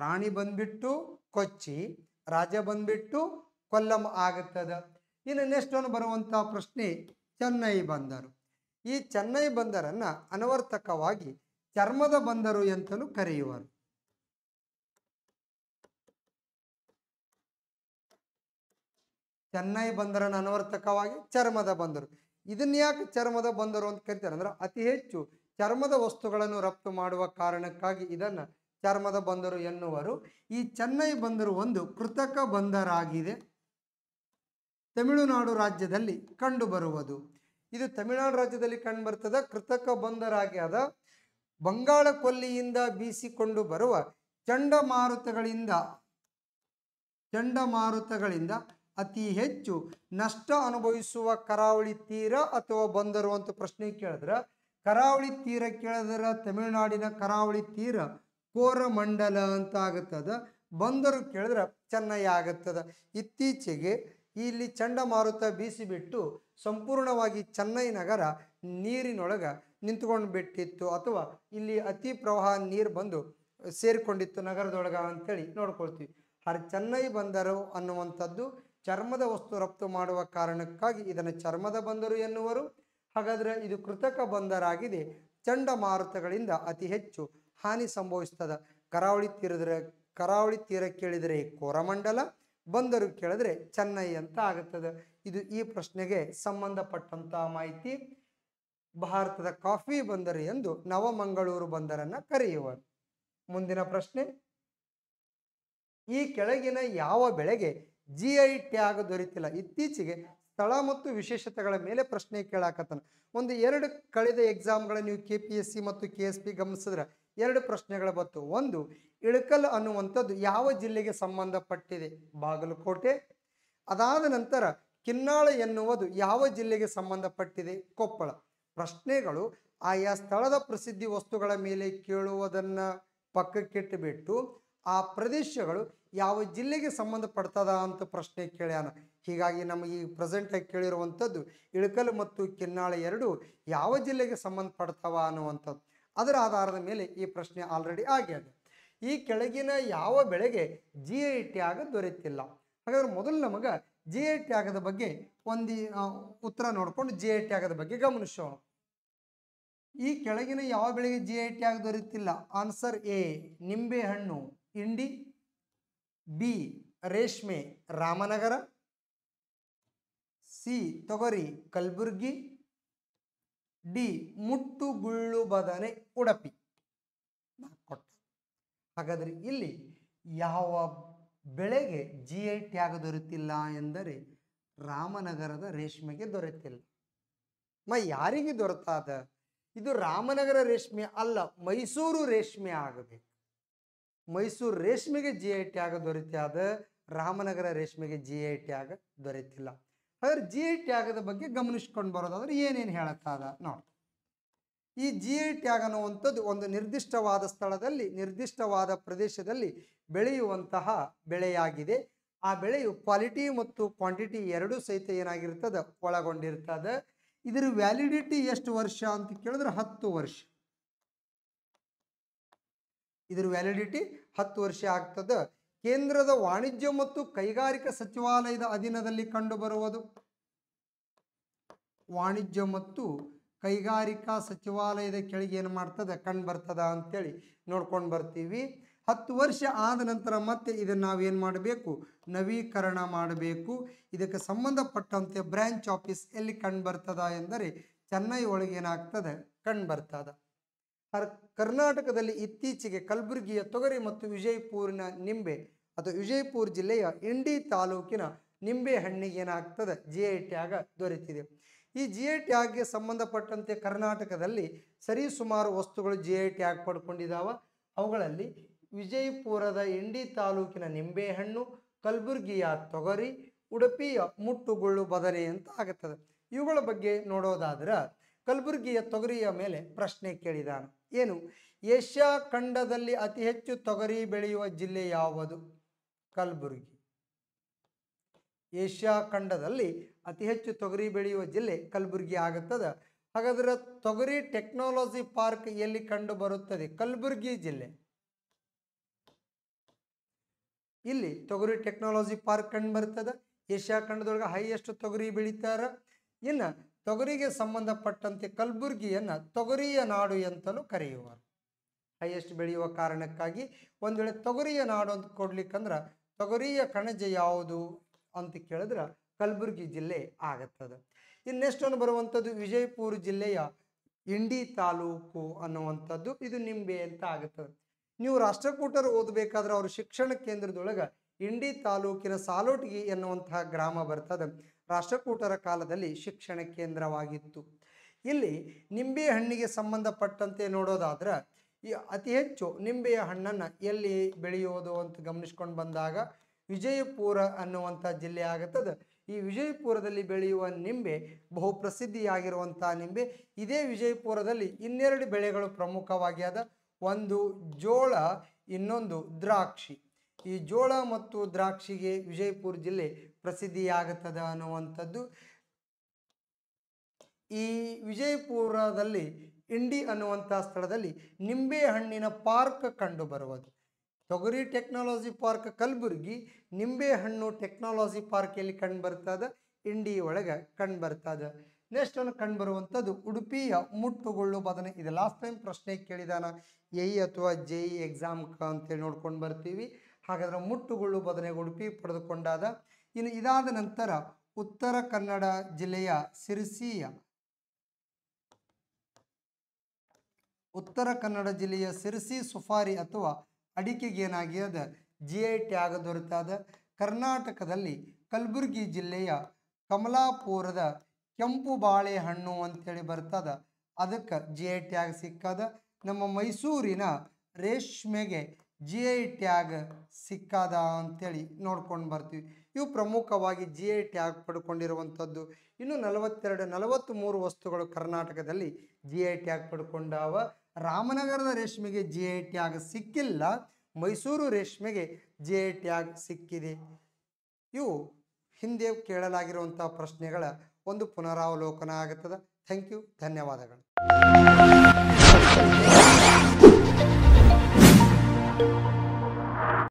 ರಾಣಿ ಬಂದ್ಬಿಟ್ಟು ಕೊಚ್ಚಿ ರಾಜ ಬಂದ್ಬಿಟ್ಟು ಕೊಲ್ಲಂ ಆಗುತ್ತದೆ ಇನ್ನು ನೆಕ್ಸ್ಟ್ ಒಂದು ಬರುವಂತಹ ಪ್ರಶ್ನೆ ಚೆನ್ನೈ ಬಂದರು ಈ ಚೆನ್ನೈ ಬಂದರನ್ನು ಅನವರ್ತಕವಾಗಿ ಚರ್ಮದ ಬಂದರು ಅಂತಲೂ ಕರೆಯುವರು ಚೆನ್ನೈ ಬಂದರನ್ನು ಅನವರ್ತಕವಾಗಿ ಚರ್ಮದ ಬಂದರು ಇದನ್ನ ಯಾಕೆ ಚರ್ಮದ ಬಂದರು ಅಂತ ಕರಿತಾರೆ ಅಂದ್ರೆ ಅತಿ ಹೆಚ್ಚು ಚರ್ಮದ ವಸ್ತುಗಳನ್ನು ರಫ್ತು ಮಾಡುವ ಕಾರಣಕ್ಕಾಗಿ ಇದನ್ನು ಚರ್ಮದ ಬಂದರು ಎನ್ನುವರು ಈ ಚೆನ್ನೈ ಬಂದರು ಒಂದು ಕೃತಕ ಬಂದರಾಗಿದೆ ತಮಿಳುನಾಡು ರಾಜ್ಯದಲ್ಲಿ ಕಂಡುಬರುವುದು ಇದು ತಮಿಳುನಾಡು ರಾಜ್ಯದಲ್ಲಿ ಕಂಡುಬರ್ತದ ಕೃತಕ ಬಂದರಾಗ್ಯದ ಬಂಗಾಳ ಕೊಲ್ಲಿಯಿಂದ ಬೀಸಿಕೊಂಡು ಬರುವ ಚಂಡಮಾರುತಗಳಿಂದ ಚಂಡಮಾರುತಗಳಿಂದ ಅತಿ ಹೆಚ್ಚು ನಷ್ಟ ಅನುಭವಿಸುವ ಕರಾವಳಿ ತೀರ ಅಥವಾ ಬಂದರು ಅಂತ ಪ್ರಶ್ನೆ ಕೇಳಿದ್ರೆ ಕರಾವಳಿ ತೀರ ಕೇಳಿದ್ರೆ ತಮಿಳುನಾಡಿನ ಕರಾವಳಿ ತೀರ ಕೋರಮಂಡಲ ಅಂತ ಆಗುತ್ತದೆ ಬಂದರು ಕೇಳಿದ್ರೆ ಚೆನ್ನೈ ಆಗುತ್ತದೆ ಇತ್ತೀಚೆಗೆ ಇಲ್ಲಿ ಚಂಡಮಾರುತ ಬೀಸಿಬಿಟ್ಟು ಸಂಪೂರ್ಣವಾಗಿ ಚೆನ್ನೈ ನಗರ ನೀರಿನೊಳಗೆ ನಿಂತ್ಕೊಂಡು ಬಿಟ್ಟಿತ್ತು ಅಥವಾ ಇಲ್ಲಿ ಅತಿ ಪ್ರವಾಹ ನೀರು ಬಂದು ಸೇರಿಕೊಂಡಿತ್ತು ನಗರದೊಳಗೆ ಅಂಥೇಳಿ ನೋಡ್ಕೊಳ್ತೀವಿ ಹರ ಚೆನ್ನೈ ಬಂದರು ಅನ್ನುವಂಥದ್ದು ಚರ್ಮದ ವಸ್ತು ರಫ್ತು ಮಾಡುವ ಕಾರಣಕ್ಕಾಗಿ ಇದನ್ನು ಚರ್ಮದ ಬಂದರು ಎನ್ನುವರು ಹಾಗಾದರೆ ಇದು ಕೃತಕ ಬಂದರಾಗಿದೆ ಚಂಡಮಾರುತಗಳಿಂದ ಅತಿ ಹೆಚ್ಚು ಹಾನಿ ಸಂಭವಿಸ್ತದೆ ಕರಾವಳಿ ತೀರದ ಕರಾವಳಿ ತೀರ ಕೇಳಿದರೆ ಕೋರಮಂಡಲ ಬಂದರು ಕೇಳಿದ್ರೆ ಚೆನ್ನೈ ಅಂತ ಆಗುತ್ತದೆ ಇದು ಈ ಪ್ರಶ್ನೆಗೆ ಸಂಬಂಧಪಟ್ಟಂತ ಮಾಹಿತಿ ಭಾರತದ ಕಾಫಿ ಬಂದರು ಎಂದು ನವಮಂಗಳೂರು ಬಂದರನ್ನ ಕರೆಯುವರು ಮುಂದಿನ ಪ್ರಶ್ನೆ ಈ ಕೆಳಗಿನ ಯಾವ ಬೆಳೆಗೆ ಜಿ ಐ ಟ್ಯಾಗ್ ದೊರೆತಿಲ್ಲ ಇತ್ತೀಚೆಗೆ ಸ್ಥಳ ಮತ್ತು ವಿಶೇಷತೆಗಳ ಮೇಲೆ ಪ್ರಶ್ನೆ ಕೇಳಾಕತ್ತಾನ ಒಂದು ಎರಡು ಕಳೆದ ಎಕ್ಸಾಮ್ಗಳ ನೀವು ಕೆ ಪಿ ಎಸ್ ಸಿ ಮತ್ತು ಕೆ ಎಸ್ ಪಿ ಗಮನಿಸಿದ್ರೆ ಎರಡು ಪ್ರಶ್ನೆಗಳು ಬತ್ತು ಒಂದು ಇಳಕಲ್ ಅನ್ನುವಂಥದ್ದು ಯಾವ ಜಿಲ್ಲೆಗೆ ಸಂಬಂಧಪಟ್ಟಿದೆ ಬಾಗಲಕೋಟೆ ಅದಾದ ನಂತರ ಕಿನ್ನಾಳ ಎನ್ನುವುದು ಯಾವ ಜಿಲ್ಲೆಗೆ ಸಂಬಂಧಪಟ್ಟಿದೆ ಕೊಪ್ಪಳ ಪ್ರಶ್ನೆಗಳು ಆಯಾ ಸ್ಥಳದ ಪ್ರಸಿದ್ಧಿ ವಸ್ತುಗಳ ಮೇಲೆ ಕೇಳುವುದನ್ನು ಬಿಟ್ಟು ಆ ಪ್ರದೇಶಗಳು ಯಾವ ಜಿಲ್ಲೆಗೆ ಸಂಬಂಧಪಡ್ತದ ಅಂತ ಪ್ರಶ್ನೆ ಕೇಳ್ಯಾನ ಹೀಗಾಗಿ ನಮಗೆ ಈ ಪ್ರೆಸೆಂಟಾಗಿ ಕೇಳಿರುವಂಥದ್ದು ಇಳಕಲ್ ಮತ್ತು ಕಿನ್ನಾಳ ಎರಡು ಯಾವ ಜಿಲ್ಲೆಗೆ ಸಂಬಂಧಪಡ್ತಾವ ಅನ್ನುವಂಥದ್ದು ಅದರ ಆಧಾರದ ಮೇಲೆ ಈ ಪ್ರಶ್ನೆ ಆಲ್ರೆಡಿ ಆಗಿದೆ ಈ ಕೆಳಗಿನ ಯಾವ ಬೆಳೆಗೆ ಜಿ ಐ ಟ್ಯಾಗ್ ದೊರೆತಿಲ್ಲ ಹಾಗಾದ್ರೆ ಮೊದಲು ನಮಗೆ ಜಿ ಐ ಆಗದ ಬಗ್ಗೆ ಒಂದು ಉತ್ತರ ನೋಡಿಕೊಂಡು ಜಿ ಐ ಆಗದ ಬಗ್ಗೆ ಗಮನಿಸೋಣ ಈ ಕೆಳಗಿನ ಯಾವ ಬೆಳೆಗೆ ಜಿ ಐ ಟ್ಯಾಗ್ ದೊರೆತಿಲ್ಲ ಆನ್ಸರ್ ಎ ನಿಂಬೆ ಹಣ್ಣು ಇಂಡಿ ಬಿ ರೇಷ್ಮೆ ರಾಮನಗರ ಸಿ ತೊಗರಿ ಕಲಬುರ್ಗಿ ಡಿ ಮುಟ್ಟು ಗುಳ್ಳು ಬದನೆ ಉಡಪಿ ಕೊಟ್ಟ ಹಾಗಾದರೆ ಇಲ್ಲಿ ಯಾವ ಬೆಳೆಗೆ ಜಿ ಐ ಟ್ಯಾಗ್ ದೊರೆತಿಲ್ಲ ಎಂದರೆ ರಾಮನಗರದ ರೇಷ್ಮೆಗೆ ದೊರೆತಿಲ್ಲ ಮ ಯಾರಿಗೆ ದೊರೆತಾದ ಇದು ರಾಮನಗರ ರೇಷ್ಮೆ ಅಲ್ಲ ಮೈಸೂರು ರೇಷ್ಮೆ ಆಗಬೇಕು ಮೈಸೂರು ರೇಷ್ಮೆಗೆ ಜಿ ಐ ಟ್ಯಾಗ್ ದೊರೆತಾದ ರಾಮನಗರ ರೇಷ್ಮೆಗೆ ಜಿ ಐ ಟ್ಯಾಗ್ ದೊರೆತಿಲ್ಲ ಹಾಗಾದ್ರೆ ಜಿ ಐ ಟ್ಯಾಗದ ಬಗ್ಗೆ ಗಮನಿಸ್ಕೊಂಡು ಬರೋದಾದ್ರೆ ಏನೇನು ಹೇಳುತ್ತಾದ ನೋಡಿ ಈ ಜಿ ಐ ಟ್ಯಾಗ್ ಅನ್ನುವಂಥದ್ದು ಒಂದು ನಿರ್ದಿಷ್ಟವಾದ ಸ್ಥಳದಲ್ಲಿ ನಿರ್ದಿಷ್ಟವಾದ ಪ್ರದೇಶದಲ್ಲಿ ಬೆಳೆಯುವಂತಹ ಬೆಳೆಯಾಗಿದೆ ಆ ಬೆಳೆಯು ಕ್ವಾಲಿಟಿ ಮತ್ತು ಕ್ವಾಂಟಿಟಿ ಎರಡೂ ಸಹಿತ ಏನಾಗಿರ್ತದೆ ಒಳಗೊಂಡಿರ್ತದೆ ಇದರ ವ್ಯಾಲಿಡಿಟಿ ಎಷ್ಟು ವರ್ಷ ಅಂತ ಕೇಳಿದ್ರೆ ಹತ್ತು ವರ್ಷ ಇದರ ವ್ಯಾಲಿಡಿಟಿ ಹತ್ತು ವರ್ಷ ಆಗ್ತದೆ ಕೇಂದ್ರದ ವಾಣಿಜ್ಯ ಮತ್ತು ಕೈಗಾರಿಕಾ ಸಚಿವಾಲಯದ ಅಧೀನದಲ್ಲಿ ಕಂಡುಬರುವುದು ವಾಣಿಜ್ಯ ಮತ್ತು ಕೈಗಾರಿಕಾ ಸಚಿವಾಲಯದ ಕೆಳಗೆ ಏನು ಮಾಡ್ತದೆ ಕಂಡು ಬರ್ತದ ಅಂತೇಳಿ ನೋಡ್ಕೊಂಡು ಬರ್ತೀವಿ ಹತ್ತು ವರ್ಷ ಆದ ನಂತರ ಮತ್ತೆ ಇದನ್ನು ನಾವೇನು ಮಾಡಬೇಕು ನವೀಕರಣ ಮಾಡಬೇಕು ಇದಕ್ಕೆ ಸಂಬಂಧಪಟ್ಟಂತೆ ಬ್ರ್ಯಾಂಚ್ ಆಫೀಸ್ ಎಲ್ಲಿ ಕಂಡು ಬರ್ತದ ಎಂದರೆ ಚೆನ್ನೈ ಒಳಗೆ ಏನಾಗ್ತದೆ ಕಂಡು ಬರ್ತದ ಕರ್ನಾಟಕದಲ್ಲಿ ಇತ್ತೀಚೆಗೆ ಕಲಬುರಗಿಯ ತೊಗರಿ ಮತ್ತು ವಿಜಯಪುರಿನ ನಿಂಬೆ ಅದು ವಿಜಯಪುರ ಜಿಲ್ಲೆಯ ಇಂಡಿ ತಾಲೂಕಿನ ಹಣ್ಣಿಗೆ ಏನಾಗ್ತದೆ ಜಿ ಐ ಟ್ಯಾಗ ದೊರೆತಿದೆ ಈ ಜಿ ಐ ಟ್ಯಾಗ್ಗೆ ಸಂಬಂಧಪಟ್ಟಂತೆ ಕರ್ನಾಟಕದಲ್ಲಿ ಸರಿಸುಮಾರು ವಸ್ತುಗಳು ಜಿ ಐ ಟ್ಯಾಗ್ ಪಡ್ಕೊಂಡಿದ್ದಾವೆ ಅವುಗಳಲ್ಲಿ ವಿಜಯಪುರದ ಇಂಡಿ ತಾಲೂಕಿನ ನಿಂಬೆಹಣ್ಣು ಕಲಬುರಗಿಯ ತೊಗರಿ ಉಡುಪಿಯ ಮುಟ್ಟುಗುಳ್ಳು ಬದರೆ ಅಂತ ಆಗುತ್ತದೆ ಇವುಗಳ ಬಗ್ಗೆ ನೋಡೋದಾದ್ರೆ ಕಲಬುರಗಿಯ ತೊಗರಿಯ ಮೇಲೆ ಪ್ರಶ್ನೆ ಕೇಳಿದಾನೆ ಏನು ಏಷ್ಯಾ ಖಂಡದಲ್ಲಿ ಅತಿ ಹೆಚ್ಚು ತೊಗರಿ ಬೆಳೆಯುವ ಜಿಲ್ಲೆ ಯಾವುದು ಕಲಬುರಗಿ ಏಷ್ಯಾ ಖಂಡದಲ್ಲಿ ಅತಿ ಹೆಚ್ಚು ತೊಗರಿ ಬೆಳೆಯುವ ಜಿಲ್ಲೆ ಕಲಬುರಗಿ ಆಗುತ್ತದೆ ಹಾಗಾದ್ರೆ ತೊಗರಿ ಟೆಕ್ನಾಲಜಿ ಪಾರ್ಕ್ ಎಲ್ಲಿ ಕಂಡು ಬರುತ್ತದೆ ಕಲಬುರಗಿ ಜಿಲ್ಲೆ ಇಲ್ಲಿ ತೊಗರಿ ಟೆಕ್ನಾಲಜಿ ಪಾರ್ಕ್ ಕಂಡು ಬರುತ್ತದೆ ಏಷ್ಯಾ ಖಂಡದೊಳಗೆ ಹೈಯೆಸ್ಟ್ ತೊಗರಿ ಬೆಳೀತಾರೆ ಇನ್ನು ತೊಗರಿಗೆ ಸಂಬಂಧಪಟ್ಟಂತೆ ಕಲಬುರಗಿಯನ್ನು ತೊಗರಿಯ ನಾಡು ಅಂತಲೂ ಕರೆಯುವರು ಹೈಯೆಸ್ಟ್ ಬೆಳೆಯುವ ಕಾರಣಕ್ಕಾಗಿ ಒಂದು ವೇಳೆ ತೊಗರಿಯ ನಾಡು ಅಂತ ಕೊಡ್ಲಿಕ್ಕಂದ್ರೆ ತೊಗರಿಯ ಕಣಜ ಯಾವುದು ಅಂತ ಕೇಳಿದ್ರೆ ಕಲಬುರಗಿ ಜಿಲ್ಲೆ ಆಗತ್ತದ ಇನ್ನು ನೆಕ್ಸ್ಟ್ ಬರುವಂಥದ್ದು ವಿಜಯಪುರ ಜಿಲ್ಲೆಯ ಇಂಡಿ ತಾಲೂಕು ಅನ್ನುವಂಥದ್ದು ಇದು ನಿಂಬೆ ಅಂತ ಆಗುತ್ತದೆ ನೀವು ರಾಷ್ಟ್ರಕೂಟರು ಓದಬೇಕಾದ್ರೆ ಅವರು ಶಿಕ್ಷಣ ಕೇಂದ್ರದೊಳಗೆ ಇಂಡಿ ತಾಲೂಕಿನ ಸಾಲೋಟಗಿ ಎನ್ನುವಂತಹ ಗ್ರಾಮ ಬರ್ತದೆ ರಾಷ್ಟ್ರಕೂಟರ ಕಾಲದಲ್ಲಿ ಶಿಕ್ಷಣ ಕೇಂದ್ರವಾಗಿತ್ತು ಇಲ್ಲಿ ನಿಂಬೆ ಹಣ್ಣಿಗೆ ಸಂಬಂಧಪಟ್ಟಂತೆ ನೋಡೋದಾದ್ರೆ ಈ ಅತಿ ಹೆಚ್ಚು ನಿಂಬೆಯ ಹಣ್ಣನ್ನು ಎಲ್ಲಿ ಬೆಳೆಯೋದು ಅಂತ ಗಮನಿಸ್ಕೊಂಡು ಬಂದಾಗ ವಿಜಯಪುರ ಅನ್ನುವಂಥ ಜಿಲ್ಲೆ ಆಗುತ್ತದೆ ಈ ವಿಜಯಪುರದಲ್ಲಿ ಬೆಳೆಯುವ ನಿಂಬೆ ಬಹು ಪ್ರಸಿದ್ಧಿಯಾಗಿರುವಂಥ ನಿಂಬೆ ಇದೇ ವಿಜಯಪುರದಲ್ಲಿ ಇನ್ನೆರಡು ಬೆಳೆಗಳು ಪ್ರಮುಖವಾಗಿ ಆದ ಒಂದು ಜೋಳ ಇನ್ನೊಂದು ದ್ರಾಕ್ಷಿ ಈ ಜೋಳ ಮತ್ತು ದ್ರಾಕ್ಷಿಗೆ ವಿಜಯಪುರ ಜಿಲ್ಲೆ ಪ್ರಸಿದ್ಧಿಯಾಗುತ್ತದೆ ಅನ್ನುವಂಥದ್ದು ಈ ವಿಜಯಪುರದಲ್ಲಿ ಇಂಡಿ ಅನ್ನುವಂಥ ಸ್ಥಳದಲ್ಲಿ ನಿಂಬೆ ಹಣ್ಣಿನ ಪಾರ್ಕ್ ಕಂಡು ಬರುವುದು ತೊಗರಿ ಟೆಕ್ನಾಲಜಿ ಪಾರ್ಕ್ ಕಲಬುರಗಿ ನಿಂಬೆ ಹಣ್ಣು ಟೆಕ್ನಾಲಜಿ ಪಾರ್ಕ್ ಕಂಡು ಬರ್ತದೆ ಇಂಡಿ ಒಳಗೆ ಕಂಡು ಬರ್ತದೆ ನೆಕ್ಸ್ಟ್ ಅನ್ನು ಬರುವಂಥದ್ದು ಉಡುಪಿಯ ಮುಟ್ಟುಗೊಳ್ಳು ಬದನೆ ಇದು ಲಾಸ್ಟ್ ಟೈಮ್ ಪ್ರಶ್ನೆ ಕೇಳಿದಾನ ಎ ಅಥವಾ ಜೆ ಇ ಎಕ್ಸಾಮ್ ಅಂತೇಳಿ ನೋಡ್ಕೊಂಡು ಬರ್ತೀವಿ ಹಾಗಾದ್ರೆ ಮುಟ್ಟುಗೊಳ್ಳು ಬದನೆ ಉಡುಪಿ ಪಡೆದುಕೊಂಡಾದ ಇನ್ನು ಇದಾದ ನಂತರ ಉತ್ತರ ಕನ್ನಡ ಜಿಲ್ಲೆಯ ಸಿರಿಸಿಯ ಉತ್ತರ ಕನ್ನಡ ಜಿಲ್ಲೆಯ ಸಿರಸಿ ಸುಫಾರಿ ಅಥವಾ ಅಡಿಕೆಗೆ ಏನಾಗಿದೆ ಜಿ ಐ ಟ್ಯಾಗ್ ದೊರೆತಾದ ಕರ್ನಾಟಕದಲ್ಲಿ ಕಲಬುರಗಿ ಜಿಲ್ಲೆಯ ಕಮಲಾಪುರದ ಕೆಂಪು ಬಾಳೆಹಣ್ಣು ಅಂತೇಳಿ ಬರ್ತದ ಅದಕ್ಕೆ ಜಿ ಐ ಟ್ಯಾಗ್ ಸಿಕ್ಕದ ನಮ್ಮ ಮೈಸೂರಿನ ರೇಷ್ಮೆಗೆ ಜಿ ಐ ಟ್ಯಾಗ್ ಸಿಕ್ಕದ ಅಂತೇಳಿ ನೋಡ್ಕೊಂಡು ಬರ್ತೀವಿ ಇವು ಪ್ರಮುಖವಾಗಿ ಜಿ ಐ ಟ್ಯಾಗ್ ಪಡ್ಕೊಂಡಿರುವಂಥದ್ದು ಇನ್ನು ನಲವತ್ತೆರಡು ಮೂರು ವಸ್ತುಗಳು ಕರ್ನಾಟಕದಲ್ಲಿ ಜಿ ಐ ಟ್ಯಾಗ್ ಪಡ್ಕೊಂಡಾವ ರಾಮನಗರದ ರೇಷ್ಮೆಗೆ ಜಿ ಐ ಟ್ಯಾಗ್ ಸಿಕ್ಕಿಲ್ಲ ಮೈಸೂರು ರೇಷ್ಮೆಗೆ ಜಿ ಐ ಟ್ಯಾಗ್ ಸಿಕ್ಕಿದೆ ಇವು ಹಿಂದೆ ಕೇಳಲಾಗಿರುವಂಥ ಪ್ರಶ್ನೆಗಳ ಒಂದು ಪುನರಾವಲೋಕನ ಆಗುತ್ತದೆ ಥ್ಯಾಂಕ್ ಯು ಧನ್ಯವಾದಗಳು